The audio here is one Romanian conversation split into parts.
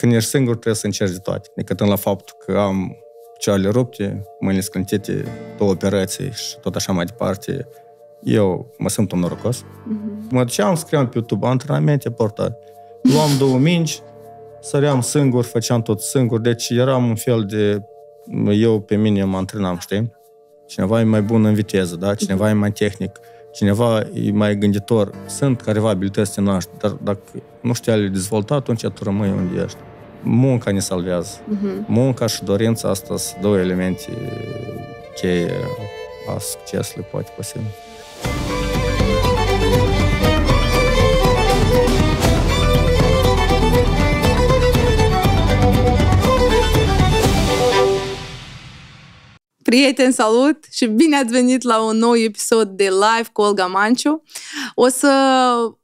Când ești singur, trebuie să încerci de toate. Adică până la faptul că am picioarele rupte, mâinile scântite, două operații și tot așa mai departe, eu mă simt un norocos. Mm-hmm. Mă duceam, scriam pe YouTube antrenamente, porta. Luam două mingi, săream singur, făceam tot singur, deci eram un fel de... Eu pe mine mă antrenam, știi? Cineva e mai bun în viteză, da? Cineva e mai tehnic, cineva e mai gânditor. Sunt careva abilități în dar dacă nu știi le dezvolta, atunci tu rămâi unde ești munca ne salvează. Uh-huh. Munca și dorința asta sunt două elemente cheie a succesului, poate, posibil. Prieteni, salut și bine ați venit la un nou episod de Live cu Olga Manciu. O să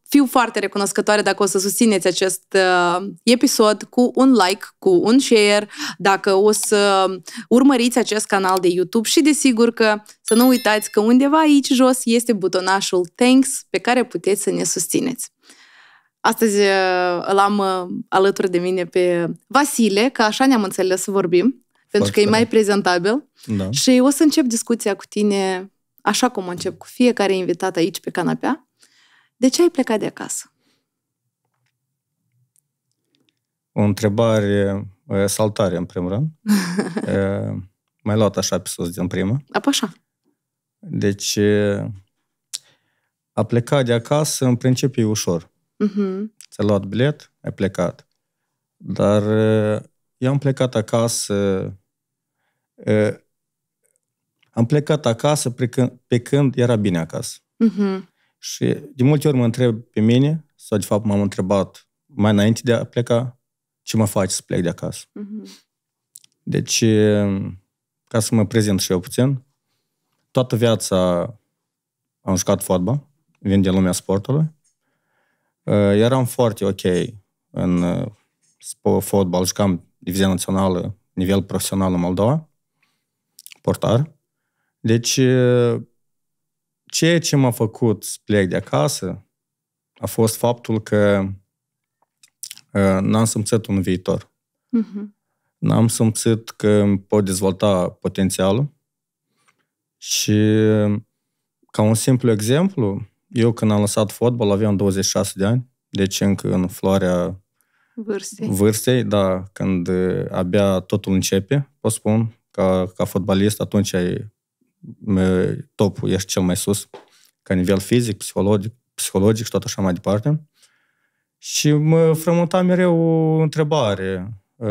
fiu foarte recunoscătoare dacă o să susțineți acest uh, episod cu un like, cu un share, dacă o să urmăriți acest canal de YouTube și desigur că să nu uitați că undeva aici jos este butonașul Thanks pe care puteți să ne susțineți. Astăzi uh, îl am uh, alături de mine pe Vasile, că așa ne-am înțeles să vorbim, pentru că e mai prezentabil. Da. Și o să încep discuția cu tine așa cum încep cu fiecare invitat aici pe canapea de ce ai plecat de acasă? O întrebare, saltare în primul rând. Mai luat așa pe sus din prima. Apoi așa. Deci, a plecat de acasă, în principiu, e ușor. Uh-huh. Mhm. Ți-ai luat bilet, ai plecat. Dar eu am plecat acasă am plecat acasă pe când, pe când era bine acasă. Uh-huh. Și de multe ori mă întreb pe mine, sau de fapt m-am întrebat mai înainte de a pleca, ce mă face să plec de acasă. Mm-hmm. Deci, ehm, ca să mă prezint și eu puțin, toată viața am jucat fotbal, vin din lumea sportului. Ehm, eram foarte ok în fotbal, jucam divizia națională, nivel profesional în Moldova, portar. Deci, ehm, ceea ce m-a făcut să plec de acasă a fost faptul că uh, n-am simțit un viitor. Uh-huh. N-am simțit că pot dezvolta potențialul și ca un simplu exemplu, eu când am lăsat fotbal aveam 26 de ani, deci încă în floarea vârstei, vârstei da, când ă, abia totul începe, pot spun, ca, ca fotbalist atunci ai topul, ești cel mai sus, ca nivel fizic, psihologic, psihologic și tot așa mai departe. Și mă frământa mereu o întrebare. Ă,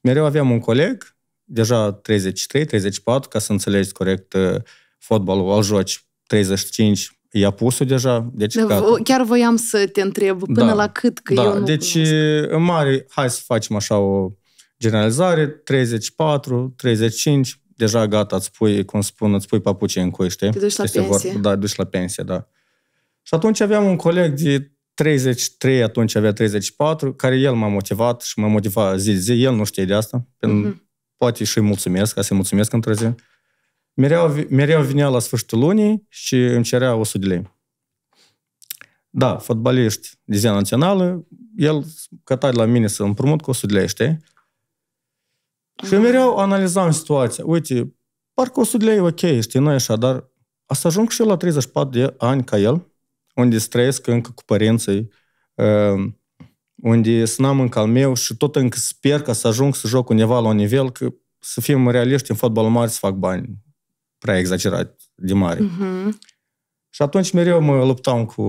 mereu aveam un coleg, deja 33, 34, ca să înțelegi corect ă, fotbalul, al joci 35, i-a pus deja. Deci da, Chiar voiam să te întreb până da, la cât, că da, eu nu Deci, cunosc. în mare, hai să facem așa o generalizare, 34, 35, deja gata, îți pui, cum spun, îți pui papucii în cui, Te duci la pensie. Vor, da, duci la pensie, da. Și atunci aveam un coleg de 33, atunci avea 34, care el m-a motivat și m-a motivat zi zi, el nu știe de asta, mm-hmm. poate și mulțumesc, ca să-i mulțumesc într-o zi. Mereu, mereu vinea la sfârșitul lunii și îmi cerea 100 de lei. Da, fotbaliști de ziua națională, el căta de la mine să împrumut cu 100 de lei, știi? Și eu mereu analizam situația. Uite, parcă 100 de lei e ok, știi, nu e așa, dar a să ajung și eu la 34 de ani ca el, unde trăiesc încă cu părinții, ehm, unde sunam încă al meu și tot încă sper ca să ajung să joc undeva la un nivel, că să fim realiști în fotbal mare să fac bani prea exagerat de mare. Uh-huh. Și atunci mereu mă luptam cu...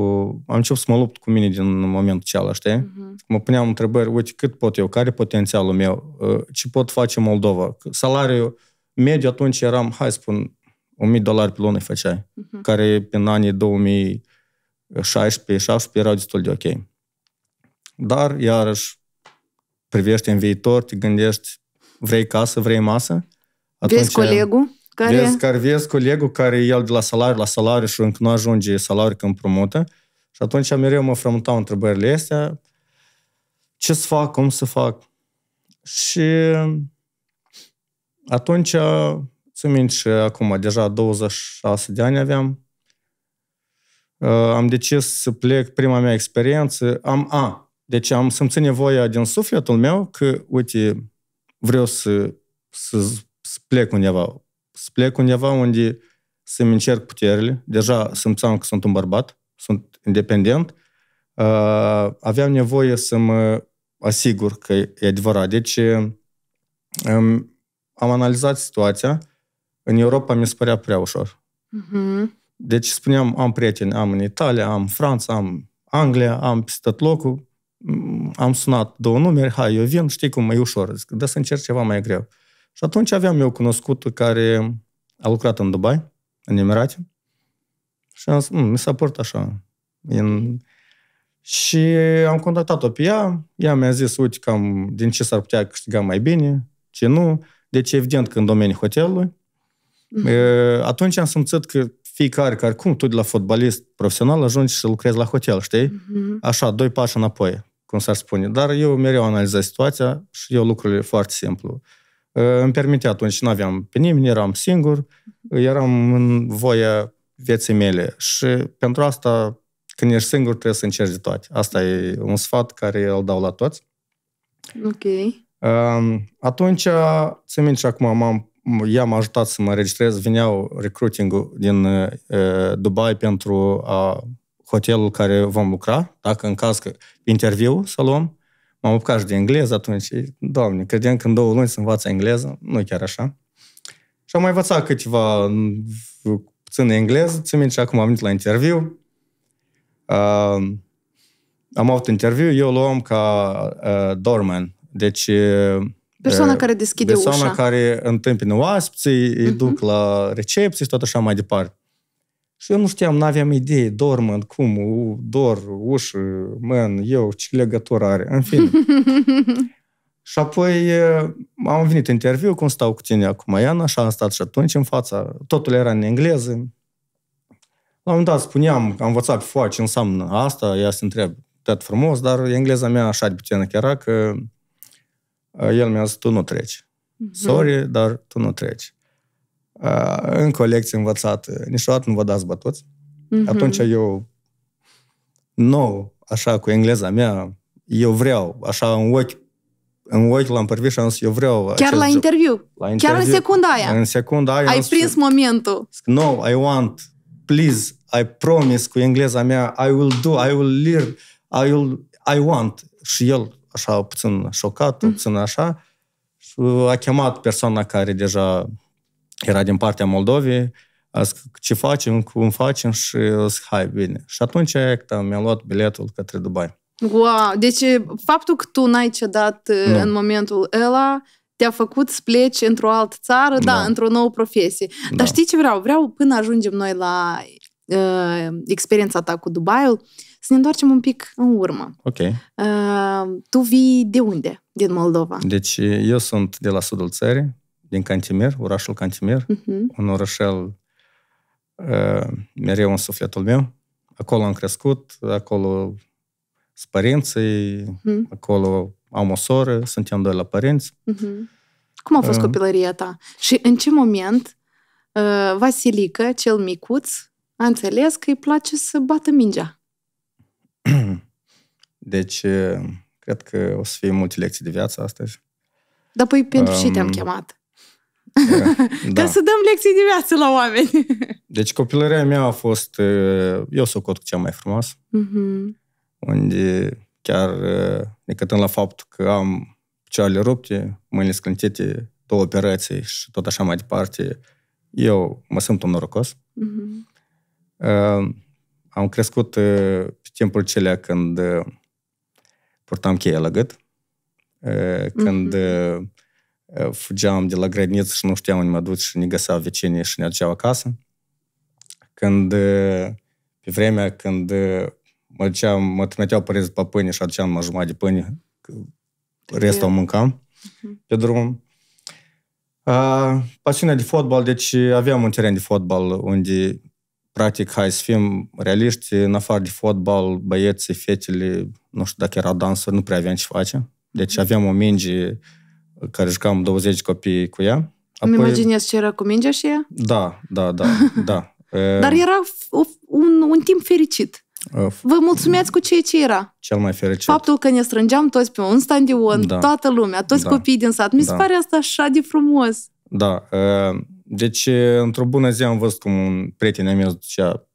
Am început să mă lupt cu mine din momentul cealaltă, știi? Uh-huh. Mă puneam întrebări, uite, cât pot eu? Care e potențialul meu? Uh, ce pot face Moldova? Salariul mediu atunci eram, hai spun, 1000 dolari pe lună îi făceai, uh-huh. care în anii 2016-2017 erau destul de ok. Dar, iarăși, privești în viitor, te gândești, vrei casă, vrei masă? Atunci, Vezi colegul? Care... Vezi, care vezi colegul care el de la salariu la salariu și încă nu ajunge salariul când promută. Și atunci mereu mă frământau întrebările astea. Ce să fac? Cum să fac? Și atunci, să minți și acum, deja 26 de ani aveam, uh, am decis să plec prima mea experiență. Am, a, deci am simțit nevoia din sufletul meu că, uite, vreau să, să, să plec undeva să plec undeva unde să-mi încerc puterile. Deja simțeam că sunt un bărbat, sunt independent. Uh, aveam nevoie să mă asigur că e adevărat. Deci um, am analizat situația. În Europa mi se părea prea ușor. Uh-huh. Deci spuneam, am prieteni, am în Italia, am Franța, am Anglia, am peste tot locul. Mm, am sunat două numeri, hai, eu vin, știi cum, mai ușor. Zic, da să încerc ceva mai greu. Și atunci aveam eu cunoscut care a lucrat în Dubai, în Emirate, și am zis, mm, mi s-a părut așa. In... Și am contactat-o pe ea, ea mi-a zis, uite, cam din ce s-ar putea câștiga mai bine, ce nu. Deci, evident că în domeniul hotelului. Mm-hmm. Atunci am simțit că fiecare care, cum tu de la fotbalist profesional ajungi să lucrezi la hotel, știi? Mm-hmm. Așa, doi pași înapoi, cum s-ar spune. Dar eu mereu analizez situația și eu lucrurile foarte simplu. Uh, Ă, îmi permite atunci, nu aveam pe nimeni, eram singur, mhm. eram în voia vieții mele și pentru asta, când ești singur, trebuie să încerci de toate. Asta e un sfat care îl dau la toți. Ok. Atunci, țin minte și acum m-am i-am ajutat să mă registrez, veneau recruiting din e, ă, Dubai pentru a, hotelul care vom lucra, dacă în caz că interviu să luăm m-am apucat și de engleză atunci. Doamne, credeam că în două luni se învață engleză. nu chiar așa. Și am mai învățat câteva puțin engleză. Țin minte și acum am venit la interviu. Uh, am avut interviu, eu luam ca uh, doorman. Deci... Uh, persoana uh, care deschide persoana ușa. Persoana care întâmpină îi uh-huh. duc la recepție și tot așa mai departe. Și eu nu știam, nu aveam idee, dormând, cum, dor, ușă, men, eu, ce legătură are, în fine. și apoi am venit interviu, cum stau cu tine acum, Iana, așa am stat și atunci în fața, totul era în engleză. La un moment dat spuneam, am învățat pe foa, ce înseamnă asta, ea se întreabă, tot frumos, dar engleza mea așa de puțină era că el mi-a zis, tu nu treci. Mhm. Sorry, dar tu nu treci. Uh, încă uh, o lecție învățată. Niciodată nu vă dați bătuți. Mm-hmm. Atunci eu, nou, așa cu engleza mea, eu vreau, așa în ochi, în ochi l-am privit și am zis, eu vreau... Chiar la interviu. la interviu. Chiar în secunda aia. În secunda aia. Ai prins momentul. No, I want, please, I promise cu engleza mea, I will do, I will learn, I will, I want. Și el, așa, puțin șocat, mm. puțin așa, a chemat persoana care deja era din partea Moldovei, a zis, ce facem, cum facem și zis, hai, bine. Și atunci mi a luat biletul către Dubai. Wow! Deci eh, faptul că tu n-ai cedat eh, nu. în momentul ăla te-a făcut să pleci într-o altă țară, da, da într-o nouă profesie. Da. Dar știi ce vreau? Vreau până ajungem noi la uh, experiența ta cu Dubaiul, să ne întoarcem un pic în urmă. Ok. Uh, tu vii de unde? Din Moldova. Deci eu sunt de la sudul țării, din Cantimir, orașul Cantimir, uh-huh. Mhm. un orășel uh, mereu în sufletul meu. Acolo am crescut, acolo sunt părinții, uh-huh. acolo am o soră, suntem doi la părinți. Uh-huh. Cum a fost uh, copilăria ta? Și în ce moment uh, ă, Vasilica, cel micuț, a înțeles că îi place să bată mingea? Deci, cred că o să fie multe lecții de viață astăzi. Dar păi pentru um, ce te-am chemat? da. Ca să dăm lecții de viață la oameni. deci copilăria mea a fost, uh, eu s cot cu cea mai frumoasă, uh-huh. Mm-hmm. unde chiar uh, necătând la faptul că am picioarele rupte, mâinile scântite, două operații și tot așa mai departe, eu mă simt un norocos. Uh-huh. am crescut uh, pe timpul celea când purtam cheia la gât, când uh-huh fugeam de la grădiniță și nu știam unde mă duc și ne găseau vecinii și ne aduceau acasă. Când, pe vremea când mă, duceam, mă trimiteau părinții pe pâine și aduceam mă jumătate de pâine, restul o mâncam uh-huh. pe drum. A, pasiunea de fotbal, deci aveam un teren de fotbal unde, practic, hai să fim realiști, în afară de fotbal, băieții, fetele, nu știu dacă era dansuri, nu prea aveam ce face. Deci aveam o minge care jucam 20 copii cu ea. Apoi... Îmi imaginez ce era cu mingea și ea? Da, da, da, da. Dar era un, un timp fericit. Uh, Vă mulțumeați cu ceea ce era. Cel mai fericit. Faptul că ne strângeam toți pe un standion, da. toată lumea, toți da. copiii din sat. Mi se da. pare asta așa de frumos. Da. Uh, deci, uh, într-o bună zi am văzut cum un prieten meu zicea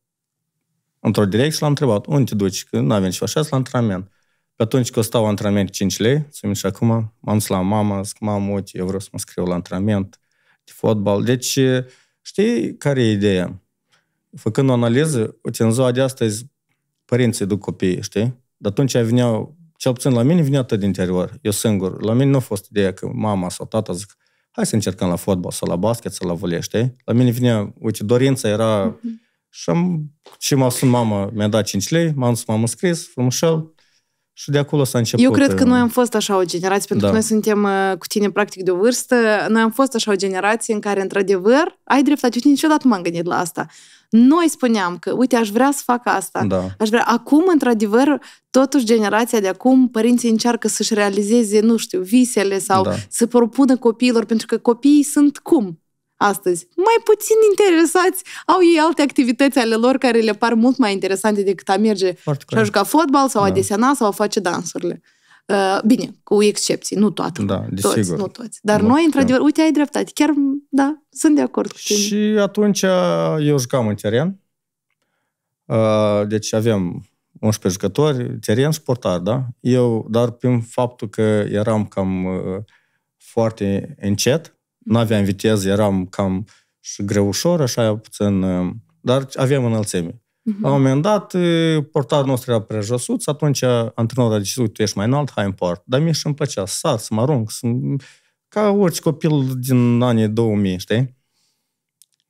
într-o direcție, l-am întrebat, unde te duci? Că nu avem ceva așa, la antrenament. Pe atunci costau antrenament 5 lei, să și acum, m-am dus la mama, zic, mamă, uite, eu vreau să mă scriu la antrenament de fotbal. Deci, știi care e ideea? Făcând o analiză, uite, în ziua de astăzi, părinții duc copiii, știi? De atunci veneau, cel puțin la mine venea atât din interior, eu singur. La mine nu a fost ideea că mama sau tata zic, hai să încercăm la fotbal sau la basket sau la volei, știi? La mine venea, uite, dorința era... Mm-hmm. Și, am, și m-a sunat mama, mi-a dat 5 lei, m-am dus, m-am înscris, frumușel, și de acolo s-a început. Eu cred că uh, noi am fost așa o generație, pentru da. că noi suntem uh, cu tine practic de o vârstă, noi am fost așa o generație în care, într-adevăr, ai dreptate. Eu niciodată m-am gândit la asta. Noi spuneam că, uite, aș vrea să fac asta. Da. Aș vrea. Acum, într-adevăr, totuși generația de acum, părinții încearcă să-și realizeze, nu știu, visele sau da. să propună copiilor, pentru că copiii sunt cum? astăzi. Mai puțin interesați, au ei alte activități ale lor care le par mult mai interesante decât a merge și a juca fotbal sau da. a desena sau a face dansurile. Uh, bine, cu excepții, nu toată. Da, desigur. Toți, nu toți. Dar Mult noi, într-adevăr, uite, ai dreptate. Chiar, da, sunt de acord cu tine. Și atunci uh, eu jucam în teren. Uh, deci aveam 11 jucători, teren și portar, da? Eu, dar prin faptul că eram cam uh, foarte încet, nu aveam viteză, eram cam și greușor, așa puțin, uh, dar aveam înălțime. Uh-huh. La un moment dat, uh, portarul nostru era prea josuț, atunci uh, antrenorul a zis, uite, tu ești mai înalt, hai în port. Dar mie și îmi plăcea să sar, să mă arunc, să... ca orice copil din anii 2000, știi?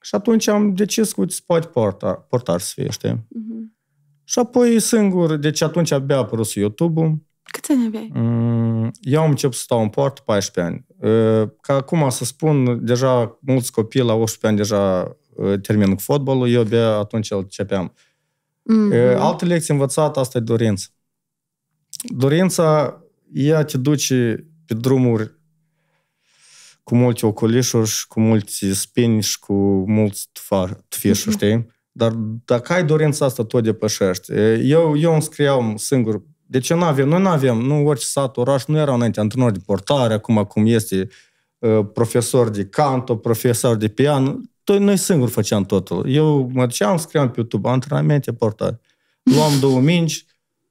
Și atunci am decis cu ce poate portar, portar să fie, știi? Uh-huh. Și apoi singur, deci atunci abia a apărut YouTube-ul, Câți ani aveai? Mm, eu am început să stau în poartă 14 ani. Ă, ca acum să spun, deja mulți copii la 18 ani deja ă, termin cu fotbalul, eu abia atunci îl începeam. Ă, mm-hmm. Alte lecții învățat, asta e dorință. Dorința, ea te duce pe drumuri cu multe ocolișuri și cu mulți spini și cu mulți tufișuri, mm-hmm. știi? Dar dacă ai dorința asta, tot depășești. Eu, eu îmi scriam singur de ce nu avem? Noi nu avem. Nu, orice sat, oraș, nu era înainte antrenor de portare, acum cum este uh, profesor de canto, profesor de pian. noi singuri făceam totul. Eu mă duceam, scriam pe YouTube, antrenamente, portare. Luam două mingi,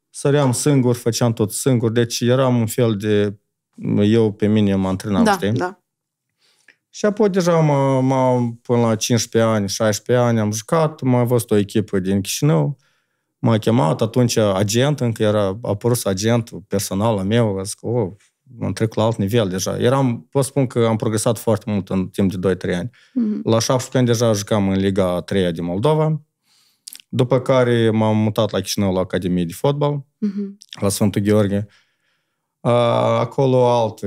săream singur, făceam tot singur. Deci eram un fel de... Eu pe mine mă antrenam, da, știi? Da. Și apoi deja m-am, până la 15 ani, 16 ani am jucat, m-am văzut o echipă din Chișinău, m-a chemat, atunci agent, încă era apărut agentul personal al meu, a zis că, oh, am trec la alt nivel deja. Eram, pot spun că am progresat foarte mult în timp de 2-3 ani. Mm-hmm. La 17 ani deja jucam în Liga 3 din Moldova, după care m-am mutat la Chișinău la Academie de Fotbal, mm-hmm. la Sfântul Gheorghe. Acolo alt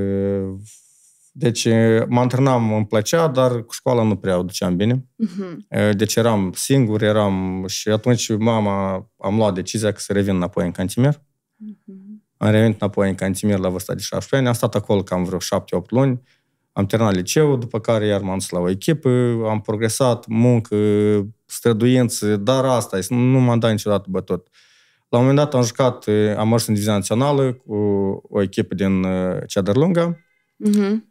deci mă antrenam, îmi plăcea, dar cu școala nu prea o duceam bine. Uh-huh. Deci eram singur, eram... Și atunci mama, am luat decizia că să revin înapoi în cantimer. Uh-huh. Am revenit înapoi în cantimer la vârsta de 16 ani. Am stat acolo cam vreo 7-8 luni. Am terminat liceul, după care iar m-am dus la o echipă, am progresat, muncă, străduință, dar asta este, nu m-am dat niciodată bătut. La un moment dat am jucat, am mers în divizia națională cu o echipă din Cedărlunga, uh-huh. Mhm.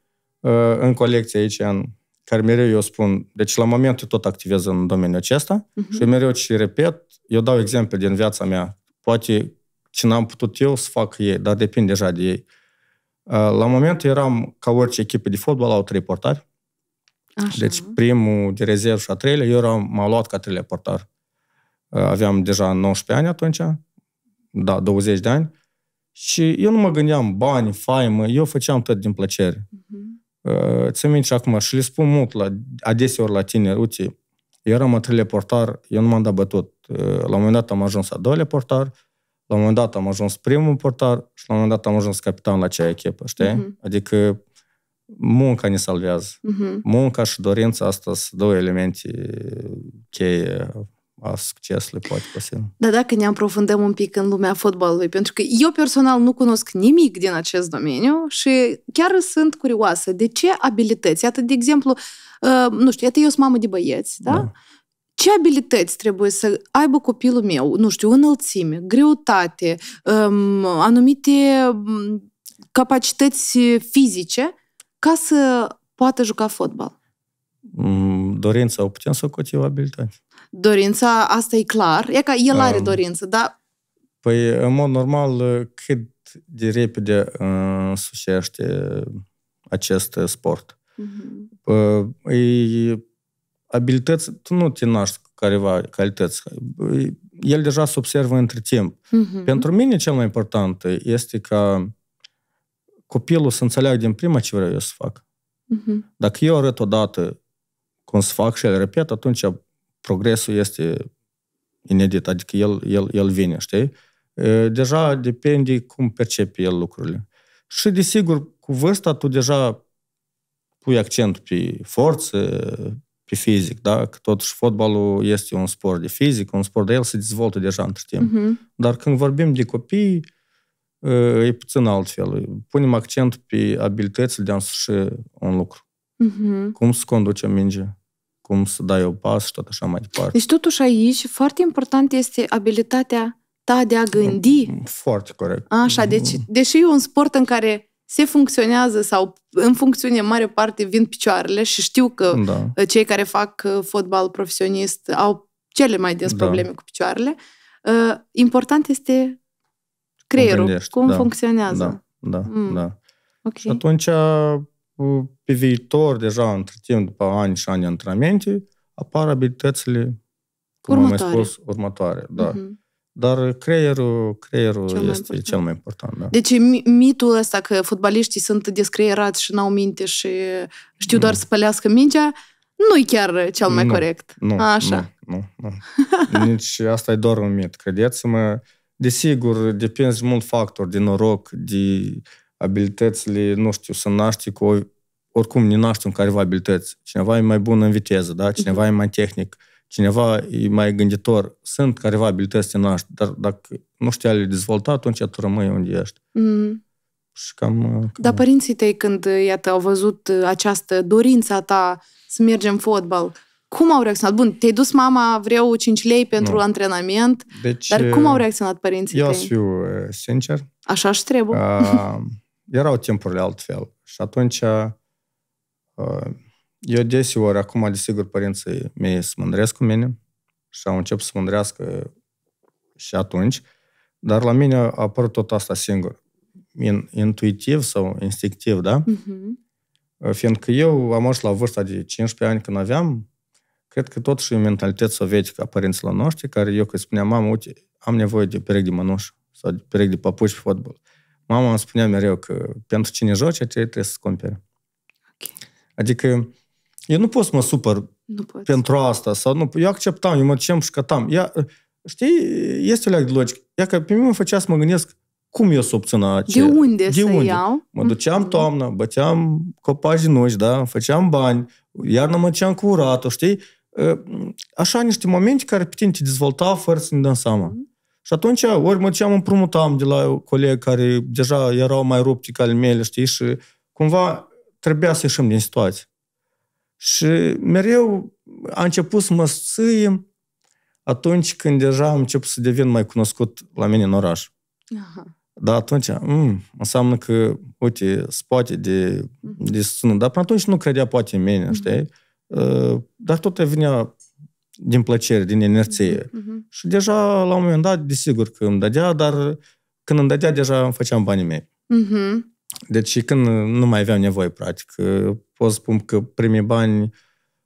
Э, în colecție aici, în care mereu eu spun, deci la moment eu tot activez în domeniul acesta uh-huh. și mereu și repet, eu dau exemple din viața mea, poate ce n-am putut eu să fac ei, dar depinde deja de ei. Ă, la moment eram, ca orice echipă de fotbal, au trei portari. Așa. Deci primul de rezervă și a treilea, eu eram, m-am luat ca treilea portar. Ă, aveam deja 19 ani atunci, da, 20 de ani. Și eu nu mă gândeam bani, faimă, eu făceam tot din plăcere. Ă, ți minte și acum și le spun mult la, adeseori la tine uite, eu eram a treilea portar, eu nu m-am dat bătut. Ă, la un moment dat am ajuns a doilea portar, la un moment dat am ajuns primul portar și la un moment dat am ajuns capitan la acea echipă, știi? Uh-huh. Adică munca ne salvează. Uh-huh. Munca și dorința asta sunt două elemente cheie a succesului, poate posibile. Da, dacă ne aprofundăm un pic în lumea fotbalului, pentru că eu personal nu cunosc nimic din acest domeniu și chiar sunt curioasă de ce abilități, iată, de exemplu, uh, nu știu, iată, eu sunt mamă de băieți, da? da. Ce abilități trebuie să aibă copilul meu? Nu știu, înălțime, greutate, um, anumite um, capacități fizice ca să poată juca fotbal? Mm, dorința, putem să o abilități? abilitate dorința, asta e clar. E ca el um, dorință, dar... Păi, în mod normal, cât de repede uh, însușește acest sport. Uh-huh. Mhm. E abilități, tu nu te naști cu careva calități. El deja se observă între timp. Uh-huh. Pentru mine cel mai important este ca copilul să înțeleagă din prima ce vreau eu să fac. Uh-huh. Dacă eu arăt odată cum să fac și el repet, atunci progresul este inedit, adică el, el, el vine, știi? Deja depinde cum percepe el lucrurile. Și, desigur, cu vârsta tu deja pui accent pe forță, pe fizic, da? Că totuși fotbalul este un sport de fizic, un sport de el se dezvoltă deja între timp. Uh-huh. Dar când vorbim de copii, e puțin altfel. Punem accent pe abilitățile de a însuși un lucru. Uh-huh. Cum se conduce mingea, cum să dai o pas și tot așa mai departe. Deci totuși aici foarte important este abilitatea ta de a gândi. Foarte corect. Așa, deci, deși e un sport în care se funcționează sau în funcțiune în mare parte vin picioarele și știu că da. cei care fac uh, fotbal profesionist au cele mai des da. probleme da. cu picioarele, uh, important este creierul, cum, gândești, cum da, funcționează. Da, da, mm. da. Okay. Și atunci pe viitor, deja între timp, după ani și ani antrenamente, apar abilitățile, cum următoare. am mai spus, următoare. Da. Uh-huh. Dar creierul, creierul cel este mai cel mai important. Da. Deci mitul ăsta că fotbaliștii sunt descreierați și n-au minte și știu doar să pălească mingea, nu e chiar cel mai nu, corect. Nu, Așa. Nu, nu, nu. Nici asta e doar un mit. Credeți-mă, desigur, depinde mult factor, de noroc, de abilitățile, nu știu, să naști cu... Oricum ne naștem cu careva abilități. Cineva e mai bun în viteză, da? Cineva e mai tehnic, cineva e mai gânditor. Sunt careva abilități să naști, dar dacă nu știi a le dezvolta, atunci tu rămâi unde ești. Mm. Și cam, uh, cam... Dar părinții tăi, când, iată, au văzut uh, această dorință a ta să mergem în fotbal, cum au reacționat? Bun, te-ai dus mama, vreau 5 lei pentru nu. antrenament, deci, dar cum uh, au reacționat părinții eu tăi? Eu să fiu sincer. Așa și trebuie. Uh... erau timpurile altfel. Și atunci uh, eu deseori, acum desigur părinții mei se mândresc cu mine și au început să mândrească și atunci, dar la mine a apărut tot asta singur. In, intuitiv sau instinctiv, da? Uh-huh. Fiindcă eu am ajuns la vârsta de 15 ani când aveam, cred că totuși e mentalitate sovietică a părinților noștri, care eu că spuneam, mamă, uite, am nevoie de perechi de mănuși sau de perechi de papuci pe fotbal. Mama îmi spunea mereu că pentru cine joci, aceea trebuie să cumpere. Okay. Adică eu nu pot să mă supăr nu poți. pentru asta. sau nu, Eu acceptam, eu mă ducem și cătam. Ea, știi, este o leagă de logic. Ea că pe mine mă făcea să mă gândesc cum eu să obțin aceea. De unde de să unde? iau? Mă duceam mhm. toamna, băteam copaci din ochi, da? Făceam bani, iarna mă duceam cu uratul, știi? Ă, așa niște momente care pe tine te dezvoltau fără să ne dăm seama. Mm-hmm. Și atunci ori mă duceam împrumutam de la colegi care deja erau mai rupti ca mele, știi, și cumva trebuia să ieșim din situație. Și mereu a început să mă sâie atunci când deja am început să devin mai cunoscut la mine în oraș. Aha. Da, atunci, m, mm, înseamnă că, uite, spate de, mhm. de sună. Dar până atunci nu credea poate în mine, mm-hmm. știi? Uh, dar tot venea din plăcere, din inerție. Uh-huh. Și deja, la un moment dat, desigur că îmi dădea, dar când îmi dădea, deja îmi făceam banii mei. Uh-huh. Deci când nu mai aveam nevoie, practic. Pot spun că primii bani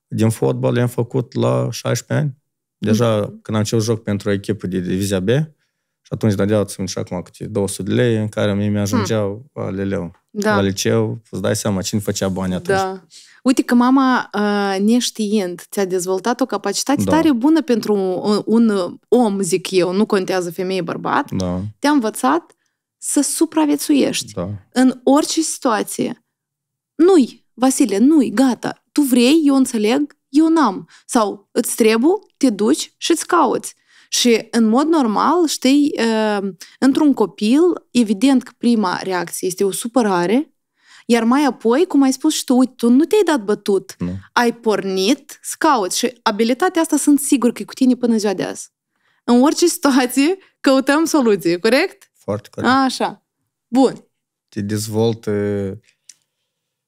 din fotbal le-am făcut la 16 ani. Deja uh-huh. când am început joc pentru o echipă de divizia B, și atunci dădeau, țin și acum, câte 200 de lei, în care mie mi-ajungeau hmm. la liceu. Da. La liceu, îți dai seama cine făcea bani atunci. Da. Uite că mama ă, neștiind ți-a dezvoltat o capacitate da. tare bună pentru un, un om, zic eu, nu contează femeie, bărbat, da. te-a învățat să supraviețuiești da. în orice situație. Nu-i, Vasile, nu-i, gata. Tu vrei, eu înțeleg, eu n-am. Sau îți trebuie, te duci și îți cauți. Și în mod normal, știi, ă, într-un copil, evident că prima reacție este o supărare, iar mai apoi, cum ai spus și tu, uite, tu nu te-ai dat bătut. Nu. Ai pornit să cauți și abilitatea asta sunt sigur că e cu tine până ziua de azi. În orice situație căutăm soluții, corect? Foarte corect. A, așa. Bun. Te dezvoltă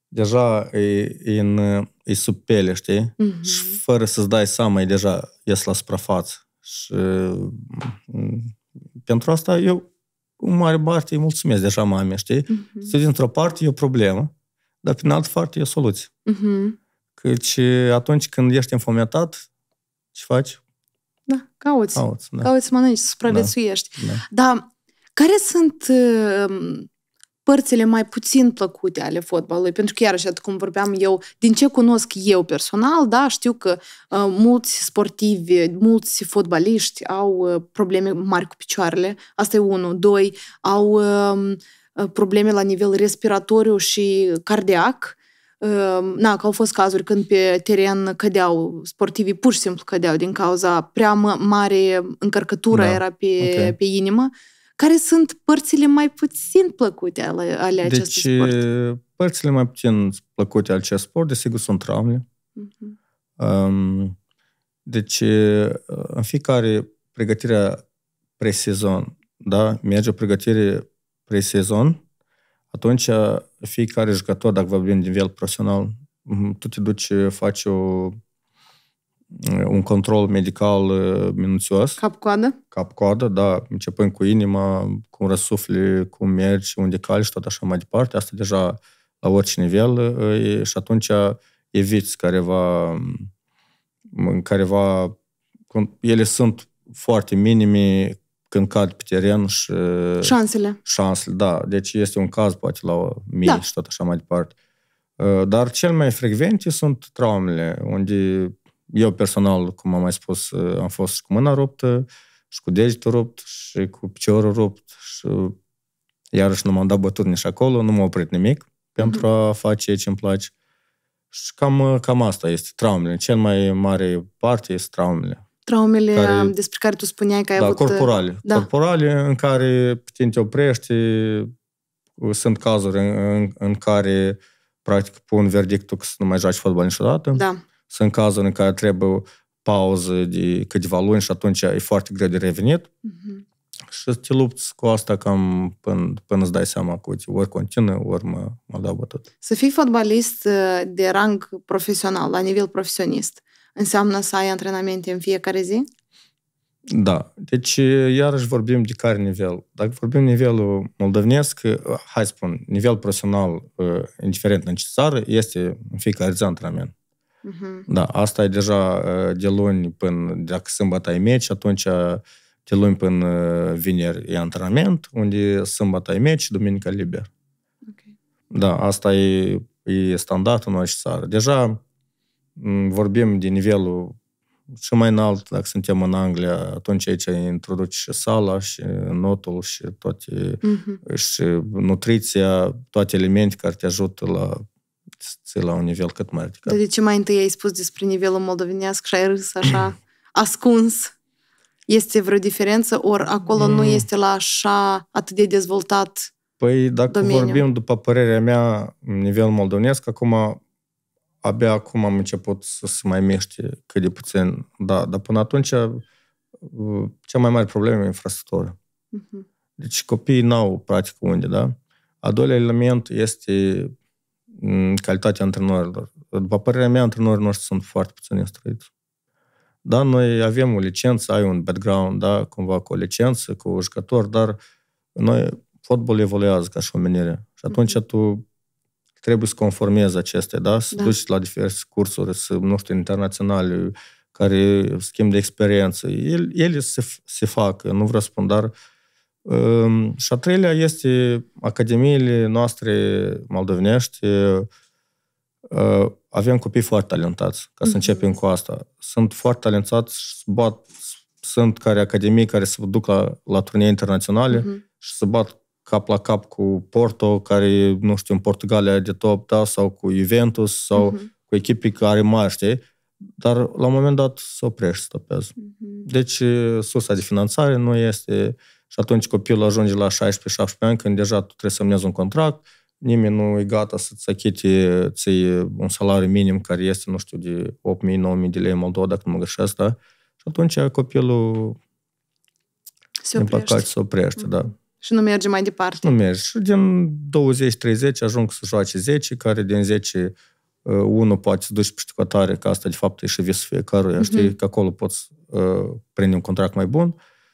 deja e, e, în, e sub pele, știi? Mm-hmm. Și fără să-ți dai seama, e deja ies la suprafață. Și mm, pentru asta eu în mare parte îi mulțumesc deja mame, știi? Uh-huh. Să dintr-o parte e o problemă, dar prin altă parte e o soluție. Uh-huh. Căci atunci când ești înfometat, ce faci? Da, cauți. Cauți, da. cauți mănânci, da, supraviețuiești. Da. da. Dar care sunt uh, părțile mai puțin plăcute ale fotbalului, pentru că, iarăși, cum vorbeam eu, din ce cunosc eu personal, da, știu că uh, mulți sportivi, mulți fotbaliști au uh, probleme mari cu picioarele, asta e unul. Doi, au um, uh, probleme la nivel respiratoriu și cardiac, uh, na, că au fost cazuri când pe teren cădeau, sportivii pur și simplu cădeau din cauza prea mare încărcătură da. era pe, okay. pe inimă. Uh, care sunt părțile mai puțin plăcute ale, ale deci, acestui deci, sport? părțile mai puțin plăcute ale acestui sport, desigur, sunt traumele. Uh-huh. Um, deci, în fiecare pregătirea presezon, da, merge o pregătire presezon, atunci fiecare jucător, dacă vorbim din nivel profesional, tu te duci, faci o un control medical uh, minuțios. Cap-coadă? Cap-coadă, da, începând cu inima, cum răsufli, cum mergi, unde cali și tot așa mai departe. Asta deja la orice nivel uh, și atunci eviți careva, în careva, ele sunt foarte minime când cad pe teren și... Șansele. Șansele, da. Deci este un caz poate la mii da. și tot așa mai departe. Uh, dar cel mai frecvente sunt traumele, unde eu personal, cum am mai spus, uh, am fost și cu mâna ruptă, și cu degetul rupt, și cu piciorul rupt, și uh, iarăși nu m-am dat bătut nici acolo, nu m-a oprit nimic mhm. pentru a face ce îmi place. Și cam, uh, cam asta este, traumele. Cel mai mare parte este traumele. Traumele care, despre care tu spuneai că ai da, avut... Corporale. Da, corporale. în care pe te oprești. Sunt cazuri în, în, în care practic pun verdictul că să nu mai joci fotbal niciodată. Da. Sunt cazuri în care trebuie pauză de câteva luni și atunci e foarte greu de revenit. Mm-hmm. Și te lupți cu asta cam până, până îți dai seama că uite, ori continuă, ori mă, mă dau bătut. Să fii fotbalist uh, de rang profesional, la nivel profesionist, înseamnă să ai antrenamente în fiecare zi? Da. Deci, iarăși vorbim de care nivel. Dacă vorbim nivelul moldovnesc, hai spun, nivel profesional, uh, indiferent în ce țară, este în fiecare zi antrenament. Uh-huh. Da, asta e deja de luni până, dacă sâmbătă ai meci, atunci de luni până vineri e antrenament, unde sâmbătă ai meci duminica liber. Okay. Da, asta e, e standardul în orice țară. Deja vorbim de nivelul și mai înalt, dacă suntem în Anglia, atunci aici introduci și sala și notul și toate, uh-huh. și nutriția, toate elemente care te ajută la ții la un nivel cât mai ridicat. de ce mai întâi ai spus despre nivelul moldovenesc și ai râs așa ascuns? Este vreo diferență, ori acolo mm. nu este la așa atât de dezvoltat Păi dacă domeniu. vorbim, după părerea mea, nivel moldovenesc, acum abia acum am început să se mai mește cât de puțin. Da, dar până atunci uh, cea mai mare problemă e infrastructura. Mm-hmm. Deci copiii n-au practic unde, da? A doilea element este Mm, calitatea antrenorilor. După părerea mea, antrenorii noștri sunt foarte puțin instruiți. Da, noi avem o licență, ai un background, da, cumva cu o licență, cu jucător, dar noi, fotbal evoluează ca și omenire. Și atunci mhm. tu trebuie să conformezi acestea, da? Să da. duci la diverse cursuri, să, nu știu, internaționale, care schimb de experiență. Ele, ele se, se fac, nu vreau să spun, dar uh, și a treilea este academiile noastre moldovenești. Avem copii foarte talentați, ca să începem cu asta. Sunt foarte talentați, bat, sunt care academii care se duc la, la turnee internaționale mm-hmm. și se bat cap la cap cu Porto, care, nu știu, în Portugalia de top, da, sau cu Juventus, sau mm-hmm. cu echipe care mai știi? Dar la un moment dat se oprește, stopează. Mm-hmm. Deci sursa de finanțare nu este uh, și atunci copilul ajunge la 16-17 ani, când deja tu trebuie să semnezi un contract, nimeni nu e gata să-ți achite ți un salariu minim care este, nu știu, de 8.000-9.000 de lei în Moldova, dacă nu mă greșesc, da? Și atunci copilul, se din păcate, se oprește, mm-hmm. da. Mm. Și nu merge mai departe. Nu merge. Și din 20-30 ajung să joace 10, care din 10 uh, unul poate să duci pe șticotare, că asta de fapt e și visul fiecăruia, mm-hmm. știi, că acolo poți uh, prinde un contract mai bun. Uh,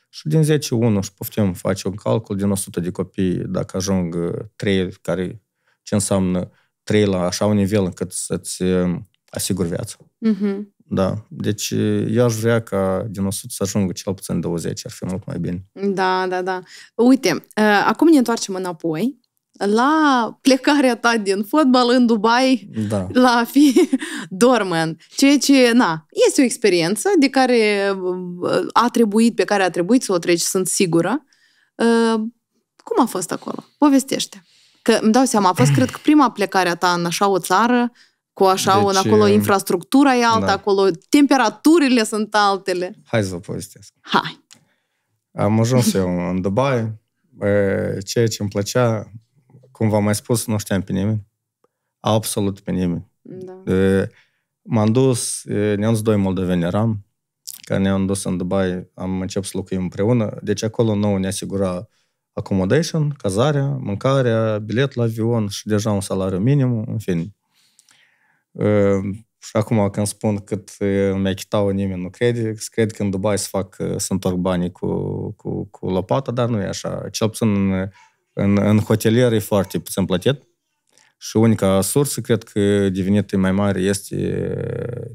și din 10 1 și poftim face un calcul din 100 de copii, dacă ajung 3, uh, care ce înseamnă 3 la așa un nivel încât să-ți um, asiguri viața. Mm-hmm. Da. Deci uh, eu aș vrea ca din 100 să ajungă cel puțin 20, ar fi mult mai bine. Da, da, da. Uite, uh, acum ne întoarcem înapoi la plecarea ta din fotbal în Dubai da. la fi dormant. Ceea ce, na, este o experiență de care uh, a trebuit, pe care a trebuit să o treci, sunt sigură. Uh, cum a fost acolo? Povestește. Că îmi dau seama, a fost, cred că, prima plecare a ta în așa o țară, cu așa deci, un, acolo uh, infrastructura e alta, da. acolo temperaturile sunt altele. Hai să vă povestesc. Hai. Am ajuns eu în Dubai, ceea ce îmi plăcea, cum v-am mai spus, nu știam pe nimeni. Absolut pe nimeni. Da. De, M-am dus, ne-am dus doi moldoveni eram, care ne-am dus în Dubai, am început să locuim împreună. Deci acolo nou ne asigura accommodation, cazarea, mâncarea, bilet la avion și deja un salariu minim, în fin. Și acum când spun cât mi-a chitat nimeni nu crede. Cred că în Dubai să fac, să întorc banii cu, cu, cu lopata, dar nu e așa. Cel puțin în, în, în hotelier e foarte puțin plătit. Și unica sursă, cred că, devenită mai mare este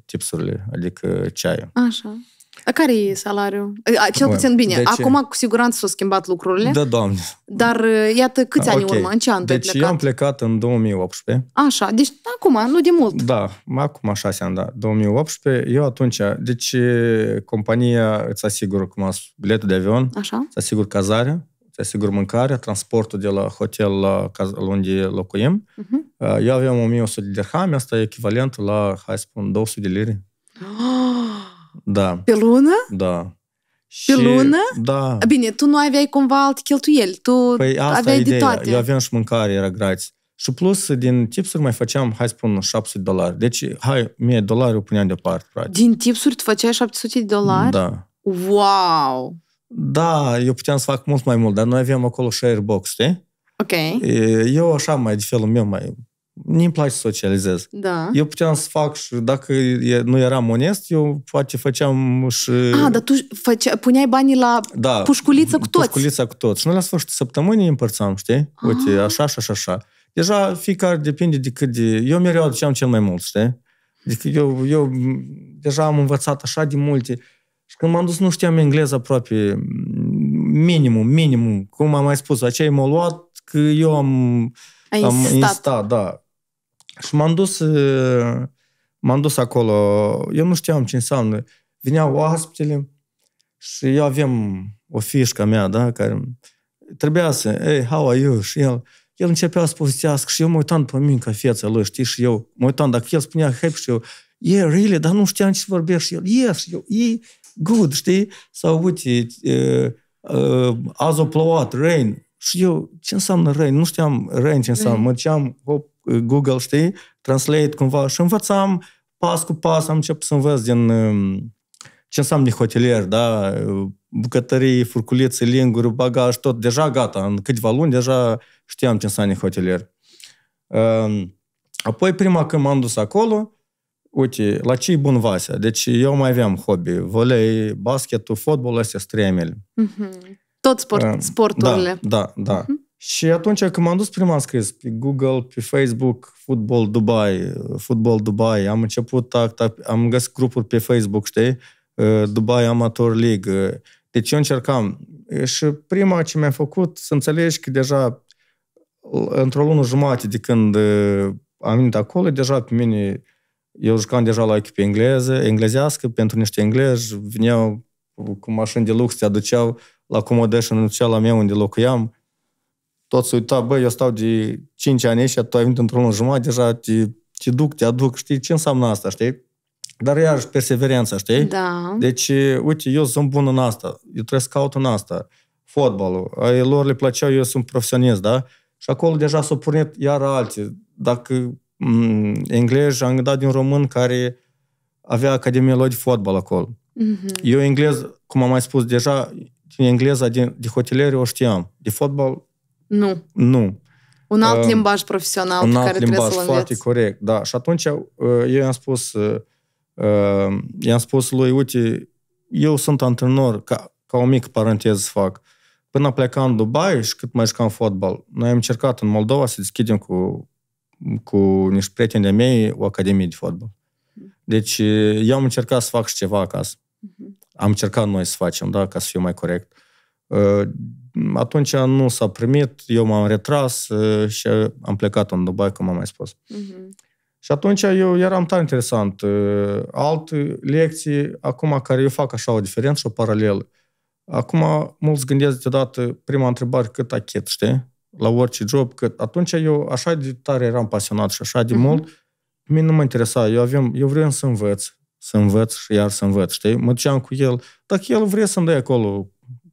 tipsurile, eh, adică ceaiul. Așa. A care e salariul? A, cel puțin bine. Deci, Acum, cu siguranță, s-au schimbat lucrurile. Da, doamne. Dar, eh, iată, câți ani okay. urmă? În ce an deci, plecat? eu am plecat în 2018. Așa, deci acum, nu de mult. Da, acum șase ani, da. 2018, eu atunci, deci eh, compania îți asigură, cum a biletul de avion, Așa. îți asigură cazarea, Îți asigur mâncarea, transportul de la hotel la unde locuim. Uh-huh. Eu aveam 1100 de dirhami, asta e echivalent la, hai să spun, 200 de lire. Oh! Da. Pe lună? Da. Și, pe lună? Da. Bine, tu nu aveai cumva alte cheltuieli, tu păi asta aveai ideea. de toate. Eu aveam și mâncare, era grați. Și plus, din tipsuri mai făceam, hai să spun, 700 de dolari. Deci, hai, mie dolari o puneam deoparte, practic. Din tipsuri tu făceai 700 de dolari? Da. Wow! Da, eu puteam să fac mult mai mult, dar noi avem acolo share box, știi? Ok. Eu așa mai, de felul meu, mai... Nu-mi place să socializez. Da. Eu puteam să fac și dacă nu eram onest, eu poate făceam și... Ah, dar tu făce... puneai banii la da, pușculiță cu toți. pușculița cu toți. Și noi la sfârșit săptămânii împărțam, știi? Ah. Uite, așa și așa, așa. Deja fiecare depinde de cât de... Eu mereu aduceam cel mai mult, știi? Adică eu, eu deja am învățat așa de multe... Și când m-am dus, nu știam engleză aproape, minimum, minimum, cum am mai spus, aceea m-au luat că eu am, Ai am instat. da. Și m-am dus, m-am dus acolo, eu nu știam ce înseamnă. Vineau oaspetele și eu aveam o fișcă mea, da, care trebuia să, hey, how are you? Și el, el începea să povestească și eu mă uitam pe mine ca fiața lui, știi, și eu mă uitam, dacă el spunea happy și eu, yeah, really, dar nu știam ce vorbești. Și el, yes, și eu, e, good, știi? Sau uite, uh, azi o plouat, rain. Și eu, ce înseamnă rain? Nu știam rain ce înseamnă. Mă duceam, hop, Google, știi? Translate cumva și învățam pas cu pas, am început să învăț din ce înseamnă hotelier, da? Bucătării, furculițe, linguri, bagaj, tot. Deja gata, în câteva luni deja știam ce înseamnă hotelier. Apoi prima când m-am dus acolo, uite, la ce e bun Vasea? Deci eu mai aveam hobby. Volei, basketul, fotbal, astea strămele. Mm-hmm. Tot sport, sporturile. Da, da, da. Mm-hmm. Și atunci când m-am dus prima am scris pe Google, pe Facebook, Football Dubai, Football Dubai, am început, tac, tac, am găsit grupuri pe Facebook, știi? Uh, Dubai Amateur League. Deci eu încercam. Și prima ce mi-a făcut să înțelegi că deja într-o lună jumate de când uh, am venit acolo, deja pe mine eu jucam deja la echipe engleză, englezească, pentru niște englezi, veneau cu mașini de lux, te aduceau la accommodation nu la mea unde locuiam. Toți se uita, băi, eu stau de 5 ani și tu ai venit într un lună jumătate, deja te, te duc, te aduc, știi, ce înseamnă asta, știi? Dar iarăși perseverența, știi? Da. Deci, uite, eu sunt bun în asta, eu trebuie să caut în asta. Fotbalul, a lor le plăceau, eu sunt profesionist, da? Și acolo deja s-au pornit iar alții. Dacă Mm, englez am dat din român care avea Academia lor de fotbal acolo. Mm-hmm. Eu englez, cum am mai spus deja, din engleza din, de hoteliere o știam. De fotbal? Nu. Nu. Un alt uh, limbaj profesional un pe alt care limbaj, trebuie să-l foarte corect, da. Și atunci uh, eu i-am spus, uh, uh, i-am spus lui, uite, eu sunt antrenor, ca, ca o mică paranteză fac. Până plecam în Dubai și cât mai jucam fotbal, noi am încercat în Moldova să deschidem cu cu niște prieteni de mei o academie de fotbal. Mm-hmm. Deci eh, eu am încercat să fac și ceva acasă. Uh-huh. Am încercat noi să facem, da, ca să fiu mai corect. Eh, atunci nu s-a primit, eu m-am retras eh, și am plecat în Dubai, cum am mai spus. Uh-huh. Și atunci eu eram tare interesant. Alte lecții, acum care eu fac așa o diferență și o paralelă. Acum mulți gândesc deodată prima întrebare cât achet, știi? la orice job, că atunci eu așa de tare eram pasionat și așa de uh-huh. mult, pe mine nu mă interesa, eu aveam, eu vreau să învăț, să învăț și iar să învăț, știi? Mă duceam cu el, dacă el vrea să-mi dai acolo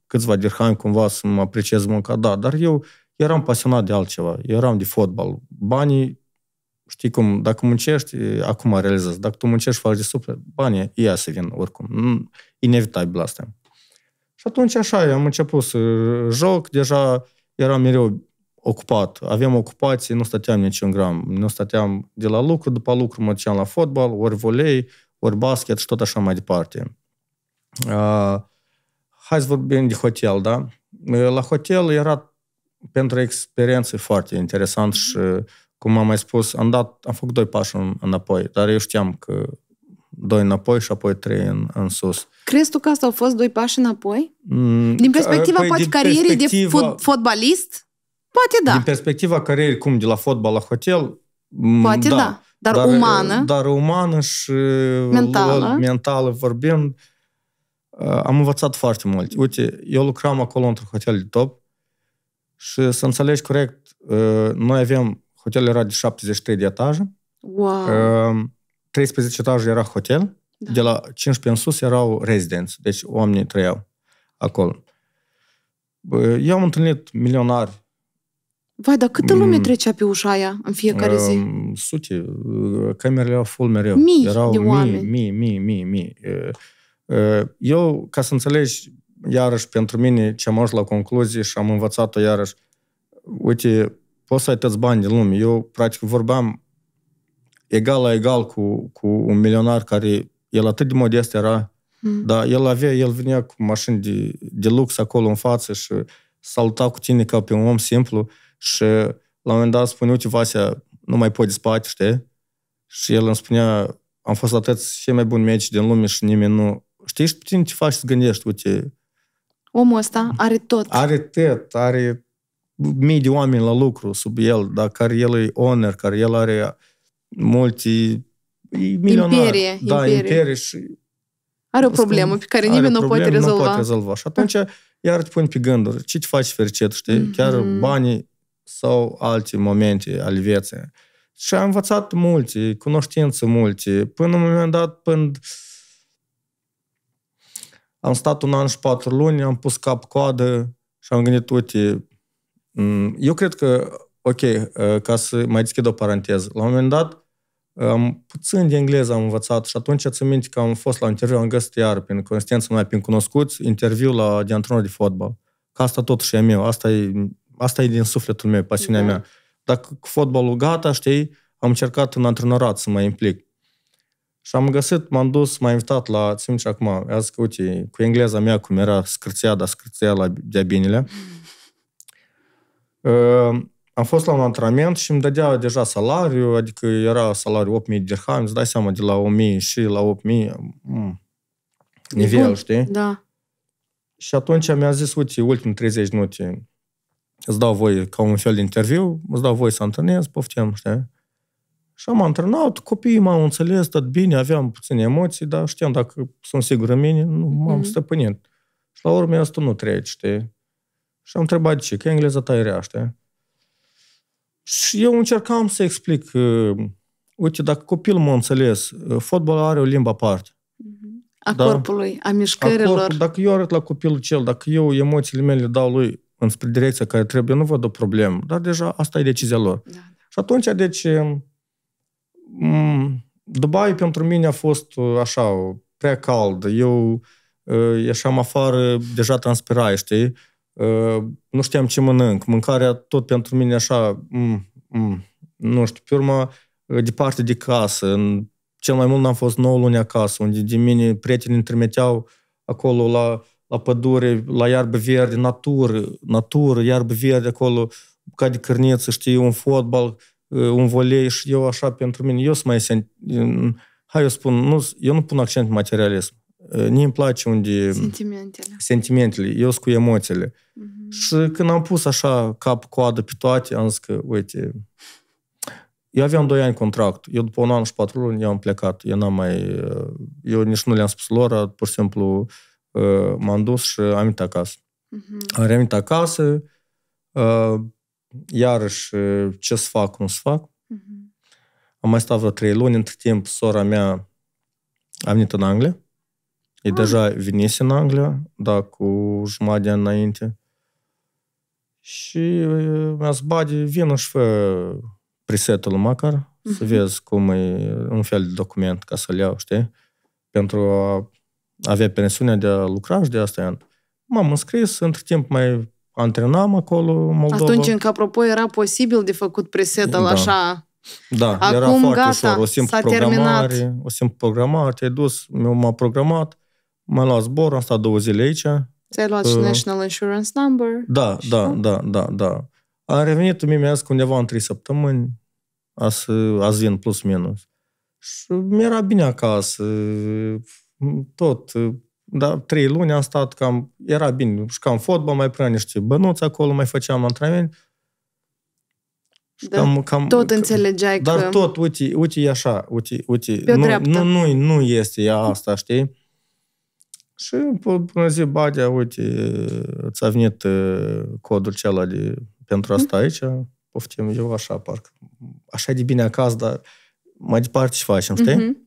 câțiva dirhani cumva să mă apreciez munca, da, dar eu eram pasionat de altceva, eu eram de fotbal. Banii, știi cum, dacă muncești, acum realizez, dacă tu muncești, faci de suflet, banii ia să vin oricum. Inevitabil asta. Și atunci așa, am început să joc, deja eram mereu ocupat. Aveam ocupații, nu stăteam niciun gram. Nu stăteam de la lucru, după lucru mă duceam la fotbal, ori volei, ori basket și tot așa mai departe. Uh, hai să vorbim de hotel, da? La hotel era pentru experiențe foarte interesant și, cum am mai spus, am, dat, am făcut doi pași în, înapoi, dar eu știam că doi înapoi și apoi trei în, în sus. Crezi tu că asta au fost doi pași înapoi? Mm, Din perspectiva, păi, poate, din carierii perspectiva... de fot, fotbalist? Poate da. Din perspectiva carierei, cum de la fotbal la hotel, mm, Poate da. da. Dar, dar umană. Uh, dar umană și uh, mentală, mentală vorbind, uh, am învățat foarte mult. Uite, eu lucram acolo într-un hotel de top și să înțelegi corect, noi avem, hotelul era de 73 de etaje, wow. 13 etaje era hotel, da. de la 15 în sus erau rezidenți, deci oamenii trăiau acolo. Eu am întâlnit milionari Vai, dar câtă lume mm. trecea pe ușa aia în fiecare zi? Sute. Camerele au full mereu. Mii Erau de oameni. Mii, mii, mii, mii. Eu, ca să înțelegi, iarăși, pentru mine, ce am ajuns la concluzie și am învățat-o iarăși, uite, poți să ai toți bani din lume. Eu, practic, vorbeam egal la egal cu, cu un milionar care, el atât de modest era, mm. dar el avea, el venea cu mașini de, de lux acolo în față și saluta cu tine ca pe un om simplu. Uh, și la un moment dat spune, uite, Vasea, nu mai poți spate, știi? Și el îmi spunea, am fost atât cei mai buni meci din lume și nimeni nu... Știi și puțin ce faci să gândești, uite... Omul ăsta are tot. Are tot, are mii de oameni la lucru sub el, dar care el e owner, care el are multi... Milionar. Imperie. Da, imperie. imperie și... Are o problemă pe care nimeni nu o poate rezolva. Nu poate rezolva. Și atunci iar te pun pe gânduri. Ce te faci fericit, știi? Mhm. Chiar mm-hmm. banii sau alte momente ale vieții. Și am învățat multe, cunoștințe multe, până în moment dat, până am stat un an și patru luni, am pus cap coadă și am gândit, uite, eu cred că, ok, ă, ca să mai deschid o paranteză, la un moment dat, am, puțin de engleză am învățat și atunci ți minte că am fost la interviu, am găsit iar prin consistență mai prin cunoscuți, interviu la de antrenor de fotbal. Că asta totuși e meu, asta e asta e din sufletul meu, pasiunea da. mea. Dacă cu fotbalul gata, știi, am încercat în antrenorat să mă implic. Și am găsit, m-am dus, m-a invitat la, țin și acum, a zis că, uite, cu engleza mea, cum era scârția, dar scârția la de binele. Uh, mm. ehm, am fost la un antrenament și îmi dădea deja salariu, adică era salariu 8000 de dirhami, îți dai seama, de la 1000 și la 8000, mm, nivel, știi? Da. Și atunci mi-a zis, uite, ultimul 30 minute, îți dau voi ca un fel de interviu, îți dau voi să antrenez, poftim, știi? Și am antrenat, copiii m-au înțeles, tot bine, aveam puține emoții, dar știam dacă sunt sigur în mine, nu mhm. m-am mm-hmm. stăpânit. Și la urmă asta nu trece știi? Și am întrebat ce, că engleza ta rea, știi? Și eu încercam să explic, uh, uite, dacă copilul m-a înțeles, uh, fotbalul are o limbă aparte. Mhm. A da? corpului, a mișcărilor. A corpul, dacă eu arăt la copilul cel, dacă eu emoțiile mele le dau lui, înspre direcția care trebuie, nu văd o problemă, dar deja asta e decizia lor. Da. da. Și atunci, deci, Dubai pentru mine a fost uh, așa, prea cald. Eu uh, ieșeam afară, deja transpirai, știi? Uh, nu știam ce mănânc. Mâncarea tot pentru mine așa, nu știu, pe urmă, departe de casă. Cel mai mult n-am fost 9 luni acasă, unde de mine prietenii îmi trimiteau acolo la la pădure, la iarbă verde, natură, natură, iarbă verde acolo, ca de cărniță, știi, un fotbal, uh, un volei și eu așa pentru mine, eu sunt mai sen... Hai, eu spun, nu, eu nu pun accent pe materialism. Nu uh, îmi place unde... Sentimentele. Sentimentele. Eu sunt cu emoțiile. Mm-hmm. Și când am pus așa cap-coadă pe toate, am zis că, uite, eu aveam doi ani contract. Eu după un an și patru luni eu am plecat. Eu n-am mai... Uh, eu nici nu le-am spus lor, pur și simplu uh, Uh, m-am dus și am venit acasă. Uh-huh. Am revenit acasă, uh, iarăși ce să fac, cum să fac. Uh-huh. Am mai stat vreo trei luni, între timp sora mea a venit în Anglia. E ah. deja venit în Anglia, da, cu jumătate de ani înainte. Și uh, mi-a zis, bade, vină și fă presetul măcar, uh-huh. să mhm. vezi cum e un fel de document ca să-l iau, știi? Pentru a avea pensiunea de a lucra și de asta an. M-am înscris, între timp mai antrenam acolo în Moldova. Atunci încă, apropo, era posibil de făcut presetă da. așa... Da, Acum, era foarte gata, ușor. O simplu programare, terminat. o simplu programare, te-ai dus, m-a programat, m-a luat zbor, am stat două zile aici. Ți-ai luat uh, și National Insurance Number. Da, da, da, da, da. A revenit, mi mi undeva în trei săptămâni, azi, azi în plus minus. Și mi-era bine acasă, tot, da, trei luni am stat cam, era bine, și cam fotbal, mai prea niște bănuți acolo, mai făceam antrenament. Și da, cam, cam, tot cam, înțelegeai dar că... Dar tot, uite, uite, e așa, uite, uite. Nu, nu, nu, nu este ea asta, știi? Și până zi, Badea, uite, ți-a venit ă, codul cel de, pentru asta mm-hmm. aici, poftim, eu așa, parcă, așa de bine acasă, dar mai departe și facem, știi? Mm-hmm.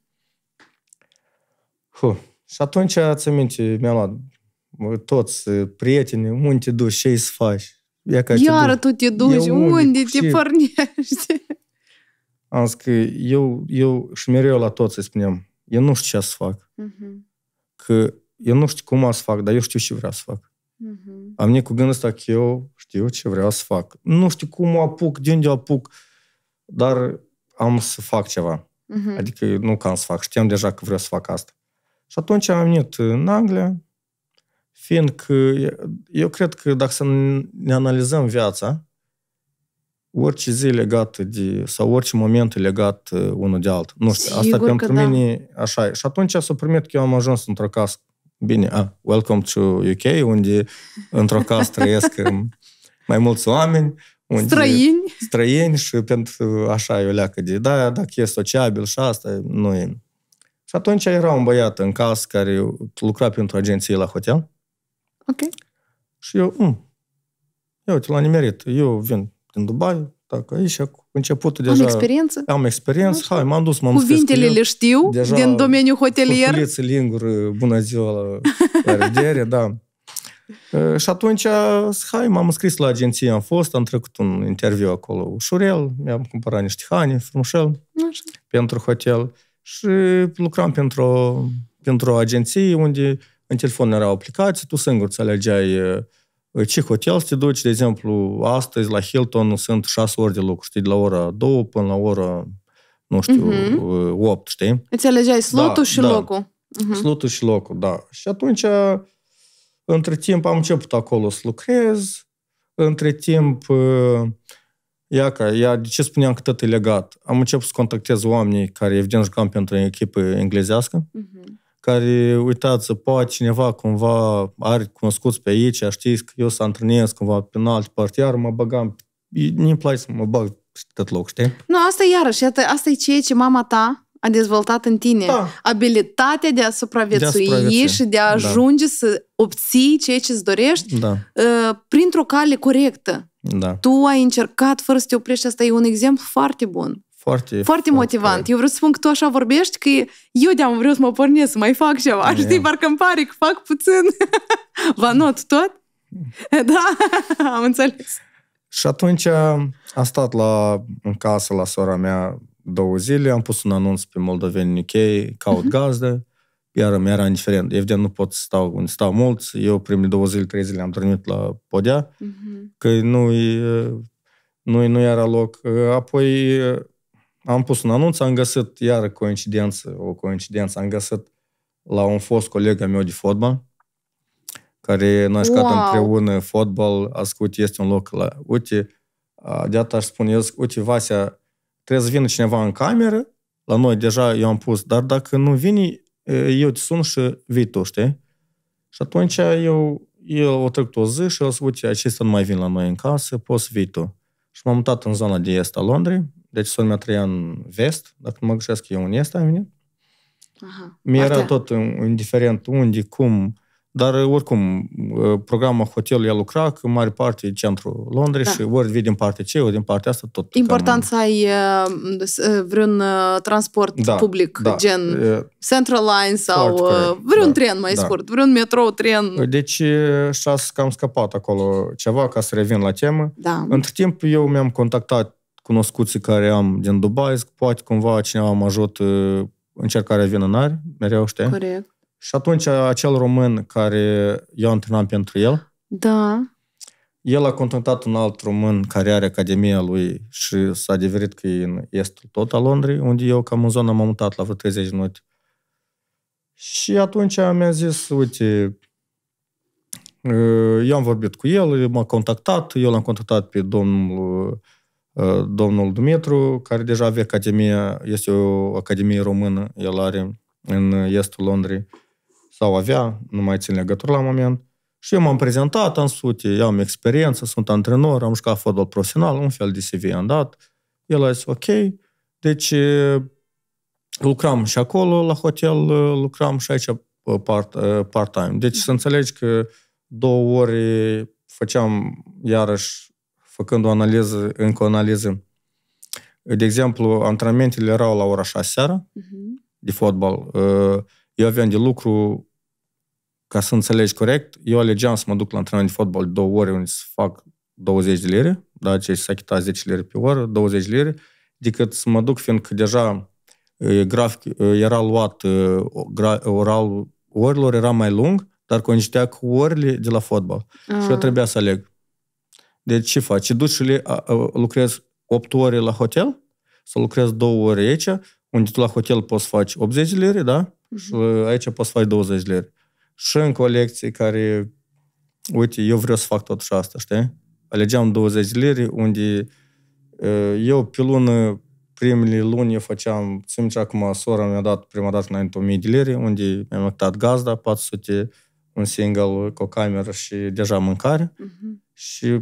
Huh. Și atunci, ați minte, mi a luat toți eh, prietenii, unde te duci, ce să faci? Ia ca Iară te tu te duci, eu unde, unde te pornești? Am zis că eu, eu și mereu la toți îi spuneam, eu nu știu ce să fac. Uh-huh. Că eu nu știu cum să fac, dar eu știu ce vreau să fac. Uh-huh. Am venit cu gândul ăsta că eu știu ce vreau să fac. Nu știu cum o apuc, de unde o apuc, dar am să fac ceva. Uh-huh. Adică nu cam să fac, știam deja că vreau să fac asta. Și atunci am venit în Anglia, fiindcă eu cred că dacă să ne analizăm viața, orice zi legată de, sau orice moment e legat uh, unul de altul. Nu știu, Sigur asta pentru da. mine așa e. Și atunci să primit că eu am ajuns într-o casă. Bine, a, ah, welcome to UK, unde într-o casă trăiesc mai mulți oameni. Unde străini. Străini și pentru așa e o leacă de, da, dacă e sociabil și asta, nu e. Și atunci era un băiat în casă care lucra pentru agenție la hotel. Ok. Și eu, mm, eu te l-am nimerit. Eu vin din Dubai, dacă aici începutul deja... Am experiență? Am experiență, hai, m-am dus, m-am Cuvintele le știu deja din domeniul hotelier. Cuculiță, linguri, bună ziua, la, revedere, da. Și atunci, hai, m-am scris la agenție, am fost, am trecut un interviu acolo ușurel, mi-am cumpărat niște hane, frumușel, Așa. pentru hotel și lucram pentru o, pentru o agenție unde în telefon erau aplicații, tu singur îți alegeai uh, ce hotel să te duci, de exemplu, astăzi la Hilton sunt șase ori de lucru, știi, de la ora două până la ora, nu știu, uh-huh. Mhm. 8, știi? Îți alegeai da, slotul da, și da. locul. Uh-huh. Slotul și locul, da. Și atunci, între timp, am început acolo să lucrez, între timp, uh, Iaca, ia, de ce spuneam că tot e legat? Am început să contactez oamenii care, evident, jucam pentru echipă englezească, uh-huh. care, uitați, poate cineva cumva are cunoscuți pe aici, știți că eu să antrenez cumva pe în alt parte, iar mă băgam, nu-mi place să mă bag tot loc, știi? Nu, asta iarăși, iată, asta e ceea ce mama ta a dezvoltat în tine. Da. Abilitatea de a supraviețui, de a supraviețui. și de a da. ajunge da. să obții ceea ce îți dorești da. Uh, printr-o cale corectă. Da. Tu ai încercat fără să te oprești. Asta e un exemplu foarte bun. Foarte, foarte motivant. Foarte. Eu vreau să spun că tu așa vorbești, că eu de-am vrut vreau să mă pornesc, să mai fac ceva. Yeah. Știi, parcă îmi pare că fac puțin. Vă not tot? Mm. da, am înțeles. Și atunci am stat la, în casă la sora mea două zile, am pus un anunț pe Moldoveni UK, caut uh-huh. Mhm. gazdă iar mi era indiferent. Evident, nu pot să stau unde stau mult. Eu primele două zile, trei zile am dormit la podea, mm-hmm. că nu, nu, nu era loc. Apoi eh, am pus un anunț, am găsit iar coincidență, o coincidență, am găsit la un fost coleg al meu de fotbal, care noi wow. împreună fotbal, a scut, este un loc la... Uite, de asta aș spune, eu zic, uite, Vasea, trebuie să vină cineva în cameră, la noi deja eu am pus, dar dacă nu vine, eu te sun și vii tu, știi? Și atunci eu, eu o trec o zi și eu să uite, acesta nu mai vin la noi în casă, poți vii tu. Și m-am mutat în zona de est a Londrei, deci sunt mea trăia în vest, dacă nu mă greșesc, eu în est am venit. Aha. Mi era tot indiferent unde, cum, dar uh, oricum, uh, programul hotel el lucra în mare parte centru centrul Londrei da. și ori vii din partea ce, ori din partea asta, tot. Important cam... să ai uh, vreun transport da, public, da. gen Central Line sau uh, vreun da, tren mai da. scurt, vreun metrou, tren. Deci și cam scăpat acolo ceva, ca să revin la temă. Da. Între timp eu mi-am contactat cunoscuții care am din Dubai, poate cumva cineva mă ajută încercarea vină în ar, mereu știi. Corect. Și atunci acel român care eu antrenam pentru el, da. el a contactat un alt român care are academia lui și s-a adevărat că e în estul tot al Londrei, unde eu cam în zonă m-am mutat la vreo 30 minute. Și atunci mi-a zis, uite, ă, eu am vorbit cu el, m-a contactat, eu l-am contactat pe domnul, ă, domnul Dumitru, care deja avea academia, este o academie română, el are în estul Londrei sau avea, nu mai țin legătură la moment. Și eu m-am prezentat în sute, eu am experiență, sunt antrenor, am jucat fotbal profesional, un fel de CV am dat. El a zis, ok, deci lucram și acolo la hotel, lucram și aici part, part-time. Deci să înțelegi că două ori făceam iarăși, făcând o analiză, încă o analiză. De exemplu, antrenamentele erau la ora 6 seara uh-huh. de fotbal. Uh, eu aveam de lucru, ca să înțelegi corect, eu alegeam să mă duc la antrenament de fotbal două ore unde să fac 20 de lire, da, ce s-a chitat 10 lire pe oră, 20 de lire, decât să mă duc, fiindcă deja grafic era luat oral orilor, era mai lung, dar coincidea cu orele de la fotbal. Ah. Și eu trebuia să aleg. Deci ce faci? Duci și le, a, a, lucrez 8 ore la hotel, să lucrez 2 ore aici, unde tu la hotel poți face 80 de lire, da? uh-huh. aici poți să faci 20 de lire. Și în colecții care, uite, eu vreau să fac tot și asta, știi? Alegeam 20 de lire unde uh, eu pe lună, primele luni, eu făceam, țin ce acum, sora mi-a dat prima dată înainte 1000 de lire, unde mi-am dat gazda, 400 un single cu o cameră și deja mâncare. Uh-huh. Și